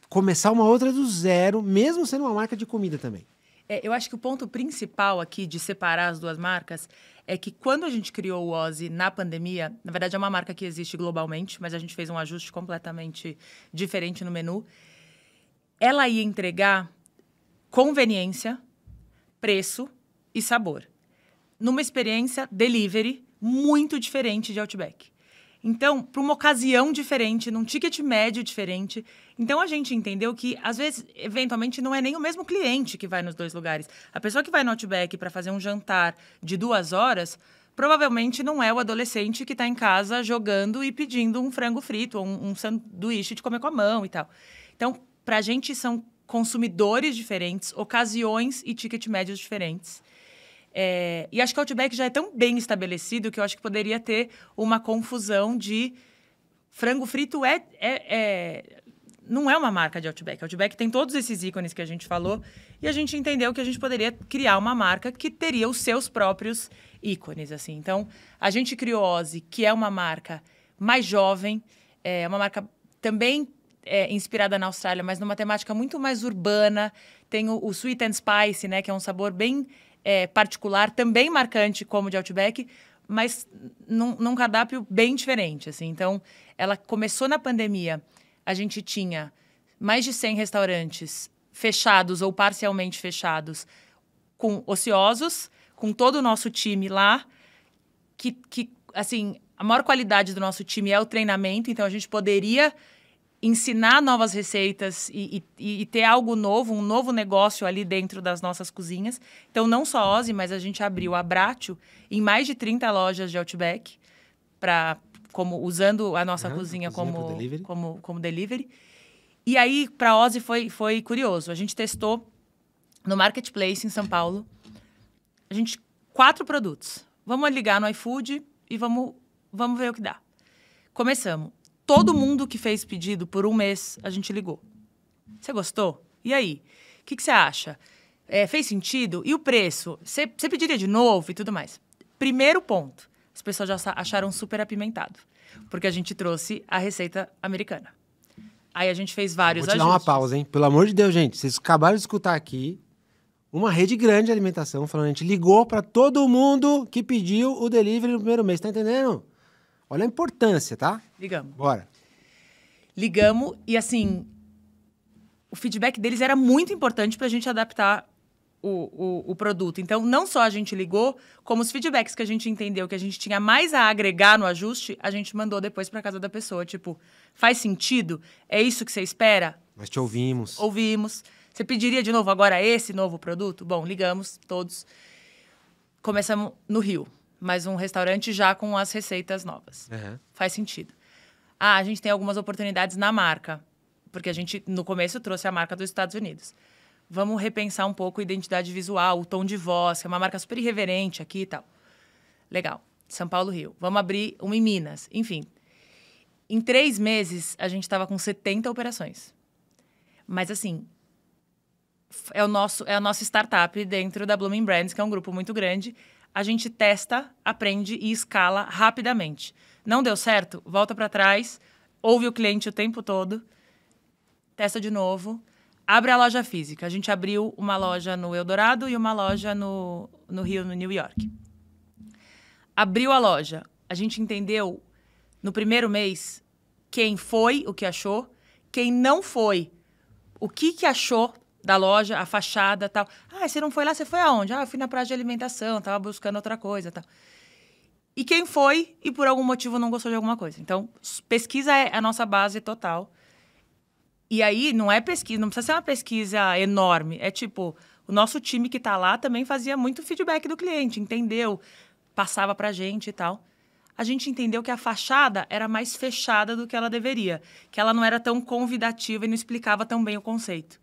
começar uma outra do zero, mesmo sendo uma marca de comida também? É, eu acho que o ponto principal aqui de separar as duas marcas é que quando a gente criou o Ozzy na pandemia, na verdade é uma marca que existe globalmente, mas a gente fez um ajuste completamente diferente no menu. Ela ia entregar conveniência, preço e sabor. Numa experiência delivery muito diferente de Outback. Então, para uma ocasião diferente, num ticket médio diferente. Então, a gente entendeu que, às vezes, eventualmente, não é nem o mesmo cliente que vai nos dois lugares. A pessoa que vai no Outback para fazer um jantar de duas horas, provavelmente não é o adolescente que está em casa jogando e pedindo um frango frito ou um, um sanduíche de comer com a mão e tal. Então, para a gente, são consumidores diferentes, ocasiões e ticket médios diferentes. É, e acho que o Outback já é tão bem estabelecido que eu acho que poderia ter uma confusão de frango frito é, é, é, não é uma marca de Outback. Outback tem todos esses ícones que a gente falou e a gente entendeu que a gente poderia criar uma marca que teria os seus próprios ícones, assim. Então, a gente criou Ozzy, que é uma marca mais jovem, é uma marca também é, inspirada na Austrália, mas numa temática muito mais urbana. Tem o, o Sweet and Spice, né, que é um sabor bem é, particular, também marcante como de Outback, mas num, num cardápio bem diferente. Assim. Então, ela começou na pandemia, a gente tinha mais de 100 restaurantes fechados ou parcialmente fechados, com ociosos, com todo o nosso time lá, que, que assim, a maior qualidade do nosso time é o treinamento, então a gente poderia ensinar novas receitas e, e, e, ter algo novo, um novo negócio ali dentro das nossas cozinhas. Então, não só Ozzy, mas a gente abriu a Bratio em mais de 30 lojas de Outback, pra, como, usando a nossa ah, cozinha, a cozinha, como, delivery. Como, como delivery. E aí, para Ozzy, foi, foi curioso. A gente testou no Marketplace em São Paulo, a gente, quatro produtos. Vamos ligar no iFood e vamos, vamos ver o que dá. Começamos todo mundo que fez pedido por um mês, a gente ligou. Você gostou? E aí? O que, você acha? É, fez sentido? E o preço? Você pediria de novo e tudo mais? Primeiro ponto, as pessoas já acharam super apimentado, porque a gente trouxe a receita americana. Aí a gente fez vários Vou te ajustes. dar uma pausa, hein? Pelo amor de Deus, gente, vocês acabaram de escutar aqui uma rede grande de alimentação falando, a gente ligou para todo mundo que pediu o delivery no primeiro mês, tá entendendo? Olha a importância, tá? Ligamos. Bora. Ligamos e assim, o feedback deles era muito importante para a gente adaptar o, o, o, produto. Então, não só a gente ligou, como os feedbacks que a gente entendeu que a gente tinha mais a agregar no ajuste, a gente mandou depois para casa da pessoa. Tipo, faz sentido? É isso que você espera? Nós te ouvimos. Ouvimos. Você pediria de novo agora esse novo produto? Bom, ligamos todos. Começamos no Rio mas um restaurante já com as receitas novas. Uhum. Faz sentido. Ah, a gente tem algumas oportunidades na marca, porque a gente, no começo, trouxe a marca dos Estados Unidos. Vamos repensar um pouco a identidade visual, o tom de voz, que é uma marca super irreverente aqui e tal. Legal. São Paulo, Rio. Vamos abrir uma em Minas. Enfim. Em três meses, a gente estava com 70 operações. Mas, assim, é, o nosso, é a nossa startup dentro da Blooming Brands, que é um grupo muito grande a gente testa, aprende e escala rapidamente. Não deu certo? Volta para trás, ouve o cliente o tempo todo, testa de novo, abre a loja física. A gente abriu uma loja no Eldorado e uma loja no, no Rio, no New York. Abriu a loja. A gente entendeu no primeiro mês quem foi, o que achou, quem não foi, o que, que achou da loja, a fachada tal. Ah, você não foi lá, você foi aonde? Ah, eu fui na praia de alimentação, tava buscando outra coisa tal. E quem foi e por algum motivo não gostou de alguma coisa. Então, pesquisa é a nossa base total. E aí, não é pesquisa, não precisa ser uma pesquisa enorme. É tipo, o nosso time que está lá também fazia muito feedback do cliente, entendeu? Passava para a gente e tal. A gente entendeu que a fachada era mais fechada do que ela deveria, que ela não era tão convidativa e não explicava tão bem o conceito.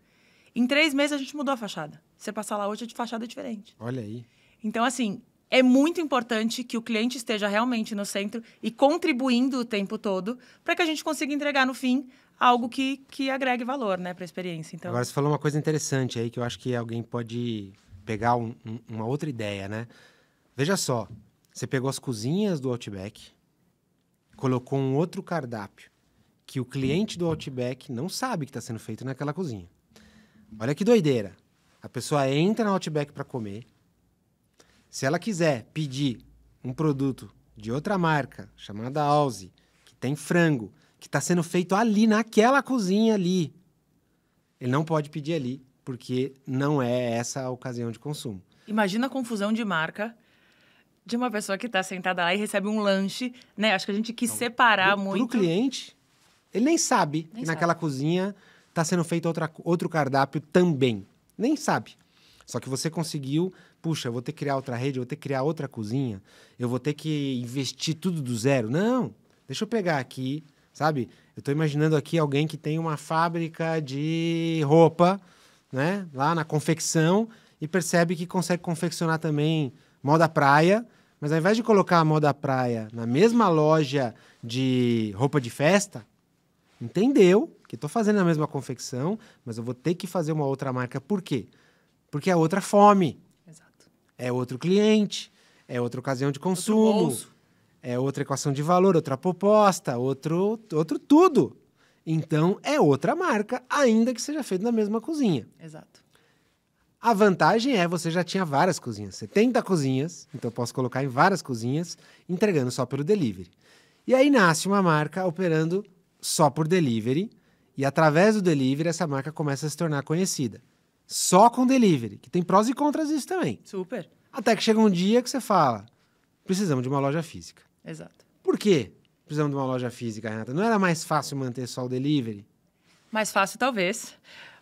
Em três meses a gente mudou a fachada. Você passar lá hoje, a fachada é diferente. Olha aí. Então, assim, é muito importante que o cliente esteja realmente no centro e contribuindo o tempo todo para que a gente consiga entregar no fim algo que, que agregue valor né, para a experiência. Então... Agora, você falou uma coisa interessante aí que eu acho que alguém pode pegar um, um, uma outra ideia, né? Veja só, você pegou as cozinhas do Outback, colocou um outro cardápio que o cliente do Outback não sabe que está sendo feito naquela cozinha. Olha que doideira. A pessoa entra na Outback para comer. Se ela quiser pedir um produto de outra marca, chamada Alzi, que tem frango, que está sendo feito ali, naquela cozinha ali, ele não pode pedir ali, porque não é essa a ocasião de consumo. Imagina a confusão de marca de uma pessoa que está sentada lá e recebe um lanche, né? Acho que a gente quis então, separar pro, muito. Para o cliente, ele nem sabe nem que sabe. naquela cozinha está sendo feito outra, outro cardápio também. Nem sabe. Só que você conseguiu, puxa, eu vou ter que criar outra rede, eu vou ter que criar outra cozinha, eu vou ter que investir tudo do zero. Não, deixa eu pegar aqui, sabe? Eu estou imaginando aqui alguém que tem uma fábrica de roupa, né? Lá na confecção e percebe que consegue confeccionar também moda praia, mas ao invés de colocar a moda praia na mesma loja de roupa de festa, entendeu que estou fazendo a mesma confecção, mas eu vou ter que fazer uma outra marca. Por quê? Porque é outra fome. Exato. É outro cliente, é outra ocasião de consumo, é outra equação de valor, outra proposta, outro, outro tudo. Então, é outra marca, ainda que seja feito na mesma cozinha. Exato. A vantagem é você já tinha várias cozinhas, 70 cozinhas, então eu posso colocar em várias cozinhas, entregando só pelo delivery. E aí nasce uma marca operando só por delivery, e através do delivery, essa marca começa a se tornar conhecida. Só com delivery, que tem prós e contras disso também. Super. Até que chega um dia que você fala: precisamos de uma loja física. Exato. Por quê? Precisamos de uma loja física, Renata. Não era mais fácil manter só o delivery? Mais fácil, talvez.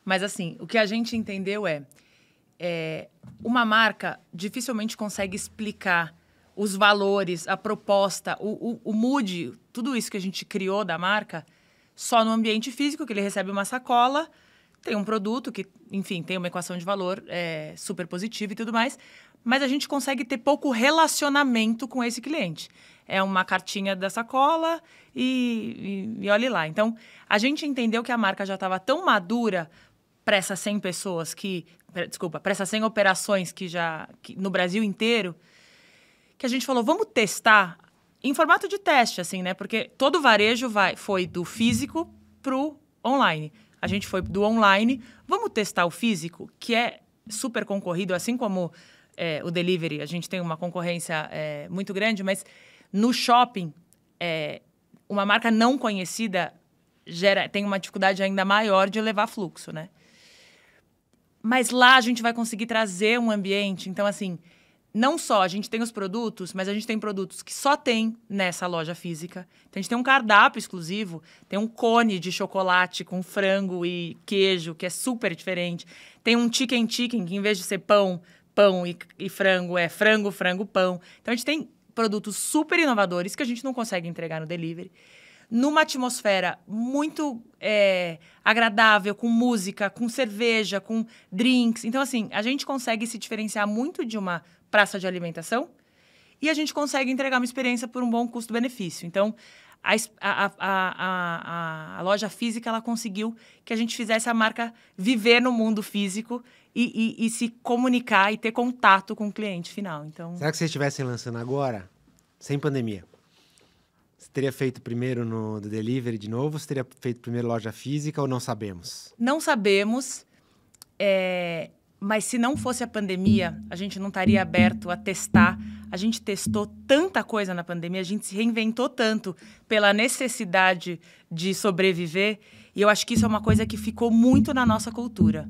Mas assim, o que a gente entendeu é, é uma marca dificilmente consegue explicar os valores, a proposta, o, o, o mood, tudo isso que a gente criou da marca só no ambiente físico, que ele recebe uma sacola, tem um produto que, enfim, tem uma equação de valor é, super positiva e tudo mais, mas a gente consegue ter pouco relacionamento com esse cliente. É uma cartinha da sacola e, e, e olhe lá. Então, a gente entendeu que a marca já estava tão madura para essas 100 pessoas que... desculpa, para essas 100 operações que já... Que, no Brasil inteiro, que a gente falou, vamos testar em formato de teste, assim, né? Porque todo varejo vai, foi do físico pro online. A gente foi do online. Vamos testar o físico, que é super concorrido, assim como é, o delivery. A gente tem uma concorrência é, muito grande, mas no shopping, é, uma marca não conhecida gera, tem uma dificuldade ainda maior de levar fluxo, né? Mas lá a gente vai conseguir trazer um ambiente. Então, assim, não só a gente tem os produtos, mas a gente tem produtos que só tem nessa loja física. Então a gente tem um cardápio exclusivo, tem um cone de chocolate com frango e queijo, que é super diferente. Tem um chicken chicken, que em vez de ser pão, pão e, e frango, é frango, frango, pão. Então a gente tem produtos super inovadores que a gente não consegue entregar no delivery. Numa atmosfera muito é, agradável, com música, com cerveja, com drinks. Então, assim, a gente consegue se diferenciar muito de uma praça de alimentação e a gente consegue entregar uma experiência por um bom custo-benefício. Então, a, a, a, a, loja física ela conseguiu que a gente fizesse a marca viver no mundo físico e, e, e se comunicar e ter contato com o cliente final. Então, será que vocês estivessem lançando agora, sem pandemia? Você teria feito primeiro no delivery de novo? Você teria feito primeiro loja física ou não sabemos? Não sabemos. É, mas se não fosse a pandemia, a gente não estaria aberto a testar. A gente testou tanta coisa na pandemia, a gente se reinventou tanto pela necessidade de sobreviver. E eu acho que isso é uma coisa que ficou muito na nossa cultura.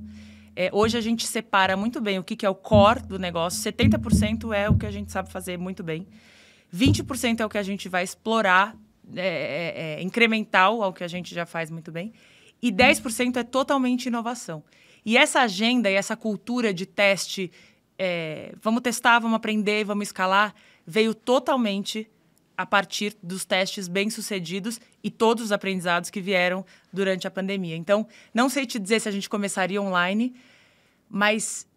É, hoje a gente separa muito bem o que, que é o core do negócio. 70% é o que a gente sabe fazer muito bem. 20% é o que a gente vai explorar, é, é, é, incremental ao que a gente já faz muito bem. E 10% é totalmente inovação. E essa agenda e essa cultura de teste, é, vamos testar, vamos aprender, vamos escalar, veio totalmente a partir dos testes bem-sucedidos e todos os aprendizados que vieram durante a pandemia. Então, não sei te dizer se a gente começaria online, mas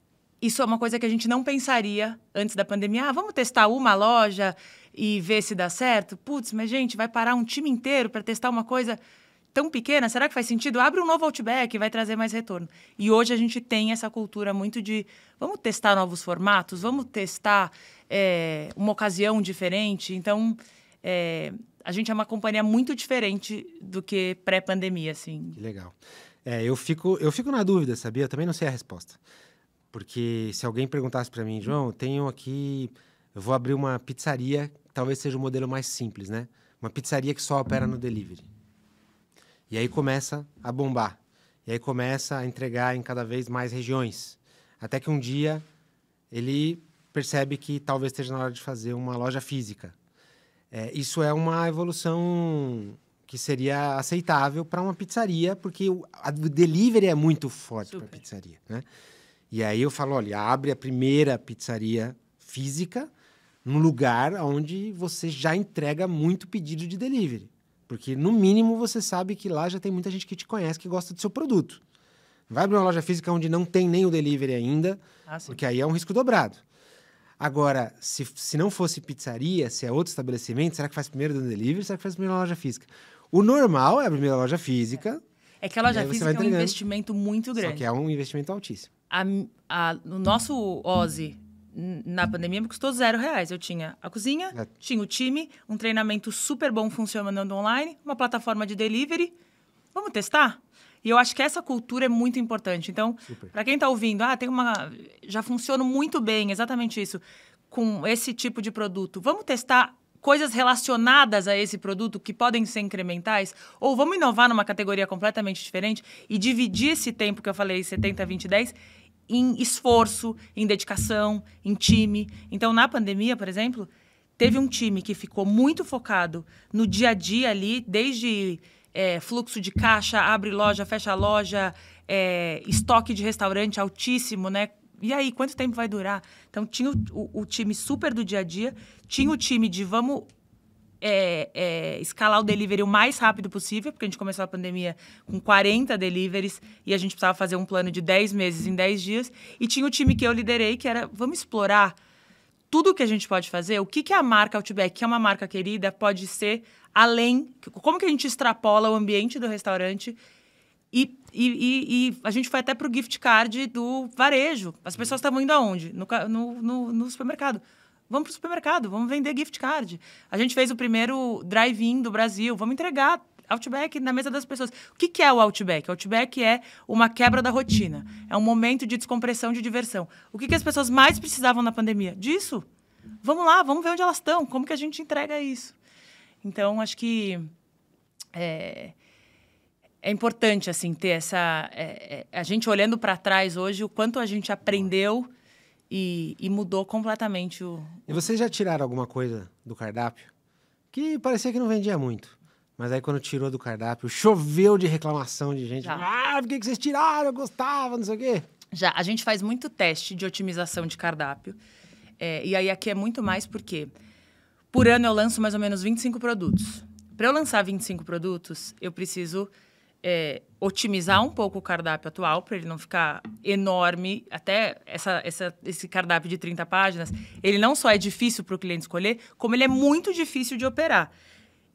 isso é uma coisa que a gente não pensaria antes da pandemia. Ah, vamos testar uma loja e ver se dá certo? Putz, mas gente, vai parar um time inteiro para testar uma coisa? tão pequena, será que faz sentido? Abre um novo Outback, vai trazer mais retorno. E hoje a gente tem essa cultura muito de vamos testar novos formatos, vamos testar é, uma ocasião diferente. Então, é, a gente é uma companhia muito diferente do que pré-pandemia, assim. Que legal. É, eu fico, eu fico na dúvida, sabia? Eu também não sei a resposta. Porque se alguém perguntasse para mim, João, tenho aqui, eu vou abrir uma pizzaria, talvez seja o modelo mais simples, né? Uma pizzaria que só opera no delivery. E aí começa a bombar. E aí começa a entregar em cada vez mais regiões. Até que um dia ele percebe que talvez esteja na hora de fazer uma loja física. É, isso é uma evolução que seria aceitável para uma pizzaria, porque o, a, o delivery é muito forte para pizzaria, né? E aí eu falo, olha, abre a primeira pizzaria física num lugar onde você já entrega muito pedido de delivery. Porque, no mínimo, você sabe que lá já tem muita gente que te conhece, que gosta do seu produto. Vai abrir uma loja física onde não tem nem o delivery ainda, ah, porque aí é um risco dobrado. Agora, se, se não fosse pizzaria, se é outro estabelecimento, será que faz primeiro do delivery? Será que faz primeiro na loja física? O normal é a primeira loja física. É, é que a loja né, física é um investimento muito grande. Só que é um investimento altíssimo. A, a, o nosso OSI, na pandemia me custou zero reais. Eu tinha a cozinha, é. tinha o time, um treinamento super bom funcionando online, uma plataforma de delivery. Vamos testar? E eu acho que essa cultura é muito importante. Então, para quem está ouvindo, ah, tem uma. Já funciona muito bem, exatamente isso, com esse tipo de produto. Vamos testar coisas relacionadas a esse produto que podem ser incrementais? Ou vamos inovar numa categoria completamente diferente e dividir esse tempo que eu falei, 70, 20, 10, em esforço, em dedicação, em time. Então, na pandemia, por exemplo, teve um time que ficou muito focado no dia a dia ali, desde é, fluxo de caixa, abre loja, fecha loja, é, estoque de restaurante altíssimo, né? E aí, quanto tempo vai durar? Então, tinha o, o, o time super do dia a dia, tinha o time de vamos é, é, escalar o delivery o mais rápido possível, porque a gente começou a pandemia com 40 deliveries e a gente precisava fazer um plano de 10 meses em 10 dias. E tinha o time que eu liderei, que era vamos explorar tudo o que a gente pode fazer, o que, que a marca Outback, que é uma marca querida, pode ser além, como que a gente extrapola o ambiente do restaurante e, e, e, e a gente foi até para o gift card do varejo. As pessoas estavam uhum. indo aonde? No, no, no, no supermercado. Vamos para o supermercado, vamos vender gift card. A gente fez o primeiro drive-in do Brasil, vamos entregar Outback na mesa das pessoas. O que, que é o Outback? O Outback é uma quebra da rotina. É um momento de descompressão, de diversão. O que, que as pessoas mais precisavam na pandemia? Disso. Vamos lá, vamos ver onde elas estão. Como que a gente entrega isso? Então, acho que é, é importante, assim, ter essa... É, é, a gente olhando para trás hoje, o quanto a gente aprendeu e, e mudou completamente o, E vocês já tiraram alguma coisa do cardápio? Que parecia que não vendia muito. Mas aí quando tirou do cardápio, choveu de reclamação de gente. Já. Ah, por que, que vocês tiraram? Eu gostava, não sei o quê. Já, a gente faz muito teste de otimização de cardápio. É, e aí aqui é muito mais porque por ano eu lanço mais ou menos 25 produtos. Para eu lançar 25 produtos, eu preciso é, otimizar um pouco o cardápio atual, para ele não ficar enorme. Até essa, essa, esse cardápio de 30 páginas, ele não só é difícil para o cliente escolher, como ele é muito difícil de operar.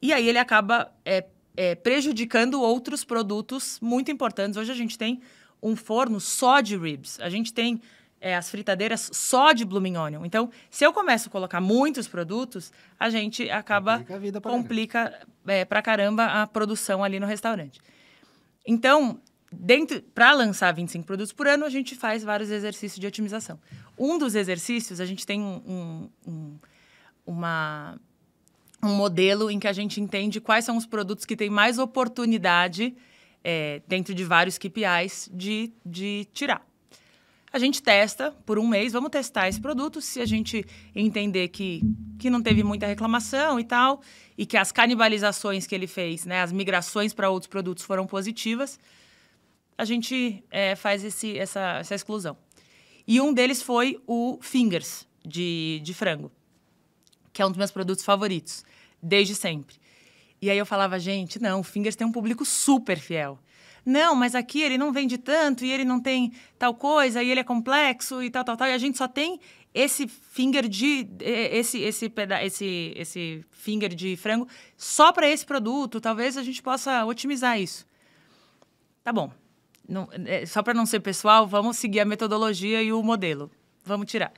E aí ele acaba é, é, prejudicando outros produtos muito importantes. Hoje a gente tem um forno só de ribs, a gente tem é, as fritadeiras só de blooming onion. Então, se eu começo a colocar muitos produtos, a gente acaba complica, para é, caramba a produção ali no restaurante. Então, dentro para lançar 25 produtos por ano, a gente faz vários exercícios de otimização. Um dos exercícios, a gente tem um, um, uma, um modelo em que a gente entende quais são os produtos que têm mais oportunidade é, dentro de vários KPIs de, de tirar. A gente testa por um mês, vamos testar esse produto. Se a gente entender que, que não teve muita reclamação e tal, e que as canibalizações que ele fez, né, as migrações para outros produtos foram positivas, a gente é, faz esse, essa, essa exclusão. E um deles foi o Fingers, de, de frango, que é um dos meus produtos favoritos, desde sempre. E aí eu falava, gente, não, o Fingers tem um público super fiel não, mas aqui ele não vende tanto e ele não tem tal coisa e ele é complexo e tal, tal, tal. E a gente só tem esse finger de esse esse esse esse finger de frango só para esse produto. Talvez a gente possa otimizar isso. Tá bom. Não, é, só para não ser pessoal, vamos seguir a metodologia e o modelo. Vamos tirar.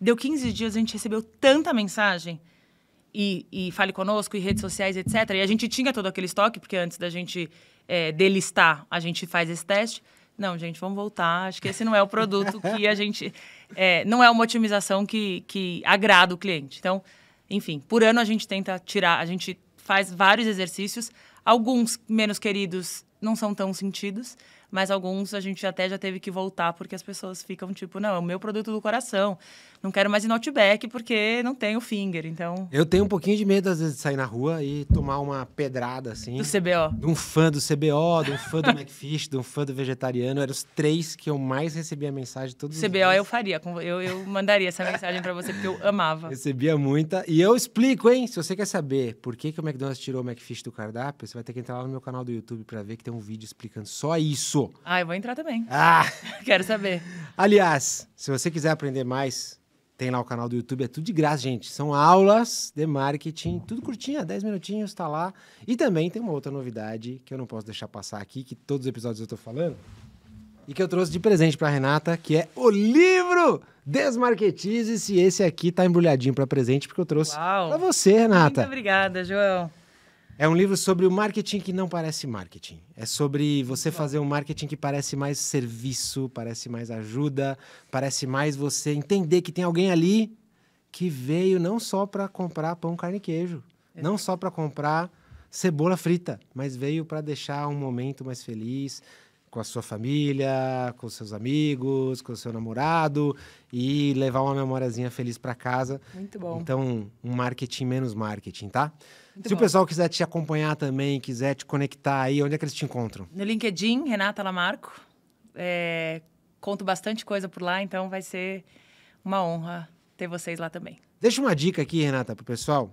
Deu 15 dias, a gente recebeu tanta mensagem e, e fale conosco, e redes sociais, etc. E a gente tinha todo aquele estoque, porque antes da gente é, delistar, a gente faz esse teste. Não, gente, vamos voltar. Acho que esse não é o produto que a gente. É, não é uma otimização que, que agrada o cliente. Então, enfim, por ano a gente tenta tirar, a gente faz vários exercícios. Alguns menos queridos não são tão sentidos, mas alguns a gente até já teve que voltar porque as pessoas ficam tipo, não, é o meu produto do coração não quero mais ir no Outback porque não tenho finger, então... Eu tenho um pouquinho de medo, às vezes, de sair na rua e tomar uma pedrada, assim... Do CBO. De um fã do CBO, de um fã do McFish, de um fã do vegetariano. Eram os três que eu mais recebia mensagem todos CBO os dias. CBO eu faria, eu, eu mandaria essa mensagem para você, porque eu amava. Recebia muita. E eu explico, hein? Se você quer saber por que, que o McDonald's tirou o McFish do cardápio, você vai ter que entrar lá no meu canal do YouTube para ver que tem um vídeo explicando só isso. Ah, eu vou entrar também. Ah! Quero saber. Aliás, se você quiser aprender mais tem lá o canal do YouTube, é tudo de graça, gente. São aulas de marketing, tudo curtinho 10 é minutinhos, tá lá. E também tem uma outra novidade que eu não posso deixar passar aqui, que todos os episódios eu tô falando, e que eu trouxe de presente pra Renata, que é o livro Desmarketize-se. Esse aqui tá embrulhadinho para presente, porque eu trouxe para você, Renata. Muito obrigada, João. É um livro sobre o marketing que não parece marketing. É sobre você fazer um marketing que parece mais serviço, parece mais ajuda, parece mais você entender que tem alguém ali que veio não só para comprar pão, carne e queijo, é. não só para comprar cebola frita, mas veio para deixar um momento mais feliz, com a sua família, com seus amigos, com o seu namorado e levar uma memóriazinha feliz para casa. Muito bom. Então, um marketing menos marketing, tá? Muito Se bom. o pessoal quiser te acompanhar também, quiser te conectar aí, onde é que eles te encontram? No LinkedIn, Renata Lamarco. É, conto bastante coisa por lá, então vai ser uma honra ter vocês lá também. Deixa uma dica aqui, Renata, pro pessoal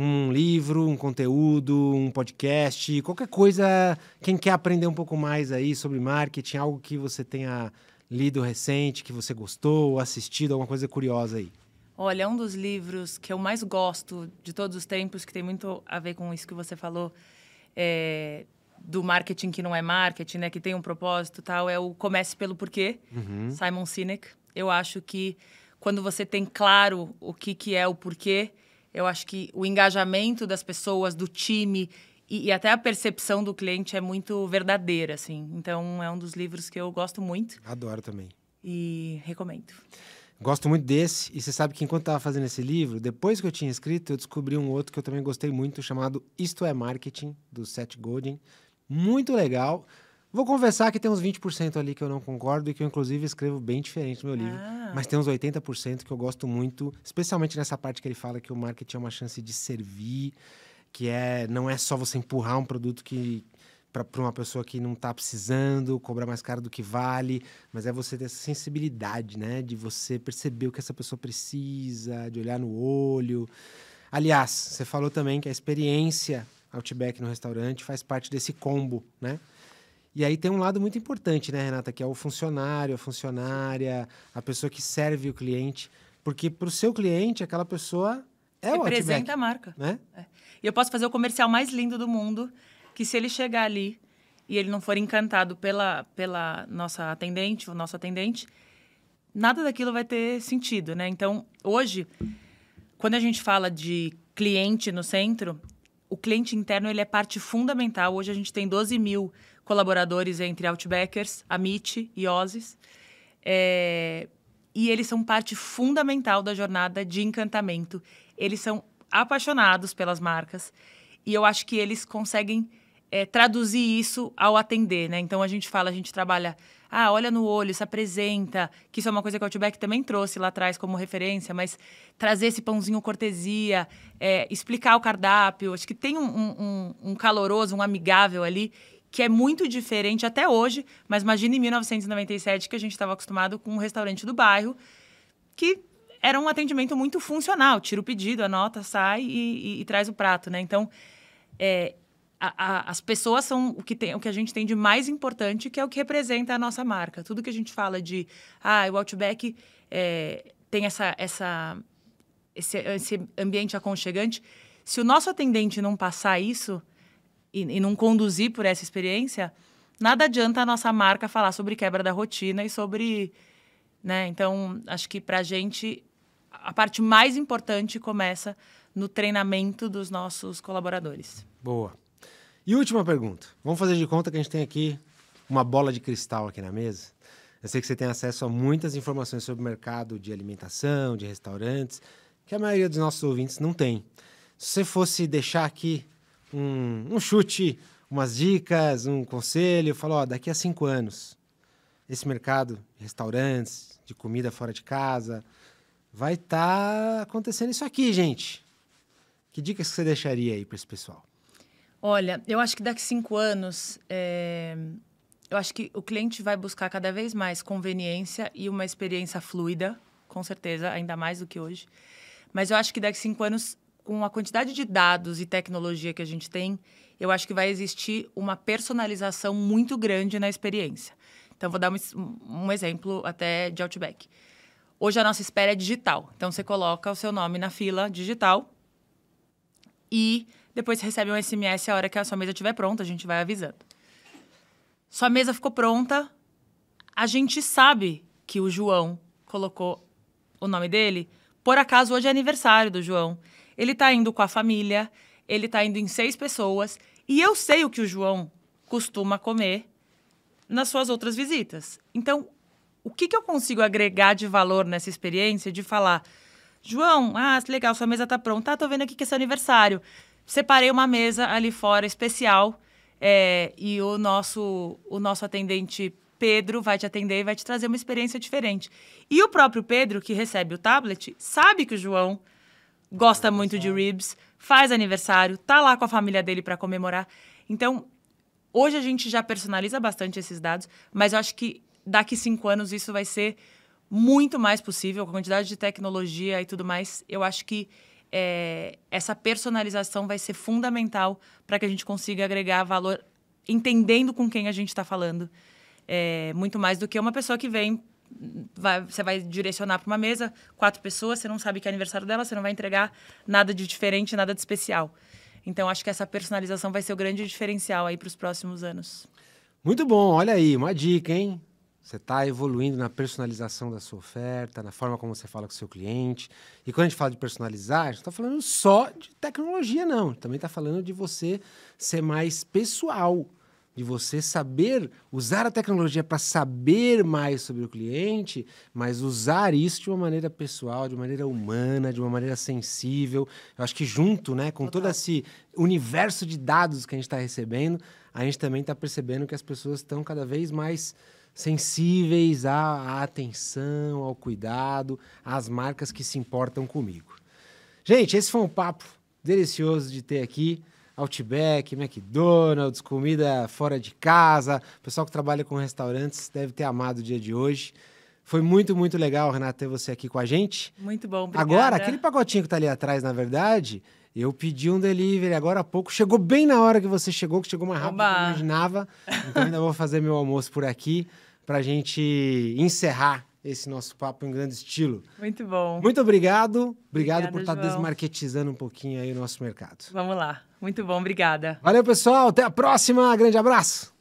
um livro, um conteúdo, um podcast, qualquer coisa. Quem quer aprender um pouco mais aí sobre marketing, algo que você tenha lido recente, que você gostou, assistido, alguma coisa curiosa aí. Olha, um dos livros que eu mais gosto de todos os tempos, que tem muito a ver com isso que você falou, é, do marketing que não é marketing, né, que tem um propósito tal, é o Comece pelo Porquê, uhum. Simon Sinek. Eu acho que quando você tem claro o que, que é o porquê, eu acho que o engajamento das pessoas, do time e, e, até a percepção do cliente é muito verdadeira, assim. Então, é um dos livros que eu gosto muito. Adoro também. E recomendo. Gosto muito desse. E você sabe que enquanto estava fazendo esse livro, depois que eu tinha escrito, eu descobri um outro que eu também gostei muito, chamado Isto é Marketing, do Seth Godin. Muito legal Vou confessar que tem uns 20% ali que eu não concordo e que eu, inclusive, escrevo bem diferente no meu livro. Ah. Mas tem uns 80% que eu gosto muito, especialmente nessa parte que ele fala que o marketing é uma chance de servir, que é não é só você empurrar um produto que para uma pessoa que não está precisando, cobrar mais caro do que vale, mas é você ter essa sensibilidade, né? De você perceber o que essa pessoa precisa, de olhar no olho. Aliás, você falou também que a experiência Outback no restaurante faz parte desse combo, né? E aí tem um lado muito importante, né, Renata, que é o funcionário, a funcionária, a pessoa que serve o cliente, porque para o seu cliente aquela pessoa é representa o representa a marca, né? É. E eu posso fazer o comercial mais lindo do mundo, que se ele chegar ali e ele não for encantado pela pela nossa atendente, o nosso atendente, nada daquilo vai ter sentido, né? Então, hoje, quando a gente fala de cliente no centro, o cliente interno ele é parte fundamental. Hoje a gente tem 12 mil colaboradores entre Outbackers, Amit e Ozis. É, e eles são parte fundamental da jornada de encantamento. Eles são apaixonados pelas marcas e eu acho que eles conseguem é, traduzir isso ao atender, né? Então a gente fala, a gente trabalha, ah, olha no olho, se apresenta, que isso é uma coisa que o Outback também trouxe lá atrás como referência, mas trazer esse pãozinho cortesia, é, explicar o cardápio, acho que tem um, um, um caloroso, um amigável ali que é muito diferente até hoje, mas imagina em 1997 que a gente estava acostumado com um restaurante do bairro que era um atendimento muito funcional, tira o pedido, anota, sai e, e, e traz o prato, né? Então, é, a, a, as pessoas são o que, tem, o que a gente tem de mais importante, que é o que representa a nossa marca. Tudo que a gente fala de, ah, o Outback é, tem essa, essa esse, esse ambiente aconchegante. Se o nosso atendente não passar isso, e, e não conduzir por essa experiência, nada adianta a nossa marca falar sobre quebra da rotina e sobre. Né? Então, acho que para a gente, a parte mais importante começa no treinamento dos nossos colaboradores. Boa. E última pergunta. Vamos fazer de conta que a gente tem aqui uma bola de cristal aqui na mesa. Eu sei que você tem acesso a muitas informações sobre o mercado de alimentação, de restaurantes, que a maioria dos nossos ouvintes não tem. Se você fosse deixar aqui um, um chute, umas dicas, um conselho. Falou, daqui a cinco anos, esse mercado de restaurantes, de comida fora de casa, vai estar tá acontecendo isso aqui, gente. Que dicas que você deixaria aí para esse pessoal? Olha, eu acho que daqui a cinco anos, é... eu acho que o cliente vai buscar cada vez mais conveniência e uma experiência fluida, com certeza, ainda mais do que hoje. Mas eu acho que daqui a cinco anos com a quantidade de dados e tecnologia que a gente tem, eu acho que vai existir uma personalização muito grande na experiência. Então, vou dar um, um exemplo até de Outback. Hoje a nossa espera é digital. Então, você coloca o seu nome na fila digital e depois recebe um SMS a hora que a sua mesa estiver pronta, a gente vai avisando. Sua mesa ficou pronta, a gente sabe que o João colocou o nome dele. Por acaso, hoje é aniversário do João. Ele tá indo com a família, ele tá indo em seis pessoas. E eu sei o que o João costuma comer nas suas outras visitas. Então, o que, que eu consigo agregar de valor nessa experiência de falar, João, ah, legal, sua mesa tá pronta, ah, tô vendo aqui que é seu aniversário. Separei uma mesa ali fora especial é, e o nosso, o nosso atendente Pedro vai te atender e vai te trazer uma experiência diferente. E o próprio Pedro, que recebe o tablet, sabe que o João gosta muito de ribs, faz aniversário, tá lá com a família dele para comemorar. Então, hoje a gente já personaliza bastante esses dados, mas eu acho que daqui cinco anos isso vai ser muito mais possível, com a quantidade de tecnologia e tudo mais. Eu acho que é, essa personalização vai ser fundamental para que a gente consiga agregar valor entendendo com quem a gente está falando. É, muito mais do que uma pessoa que vem Vai, você vai direcionar para uma mesa, quatro pessoas, você não sabe que é aniversário dela, você não vai entregar nada de diferente, nada de especial. Então, acho que essa personalização vai ser o grande diferencial aí para os próximos anos. Muito bom, olha aí, uma dica, hein? Você está evoluindo na personalização da sua oferta, na forma como você fala com o seu cliente. E quando a gente fala de personalizar, a gente está falando só de tecnologia, não. Também está falando de você ser mais pessoal de você saber usar a tecnologia para saber mais sobre o cliente, mas usar isso de uma maneira pessoal, de uma maneira humana, de uma maneira sensível. Eu acho que junto, né, com Total. todo esse universo de dados que a gente está recebendo, a gente também está percebendo que as pessoas estão cada vez mais sensíveis à, à atenção, ao cuidado, às marcas que se importam comigo. Gente, esse foi um papo delicioso de ter aqui. Outback, McDonald's, comida fora de casa. O pessoal que trabalha com restaurantes deve ter amado o dia de hoje. Foi muito, muito legal, Renata, ter você aqui com a gente. Muito bom, obrigada. Agora, aquele pacotinho que tá ali atrás, na verdade, eu pedi um delivery agora há pouco. Chegou bem na hora que você chegou, que chegou mais rápido Oba. que eu imaginava. Então ainda vou fazer meu almoço por aqui para a gente encerrar esse nosso papo em grande estilo. Muito bom. Muito obrigado. Obrigado Obrigada, por estar tá João. desmarquetizando um pouquinho aí o nosso mercado. Vamos lá. Muito bom, obrigada. Valeu, pessoal. Até a próxima. Grande abraço.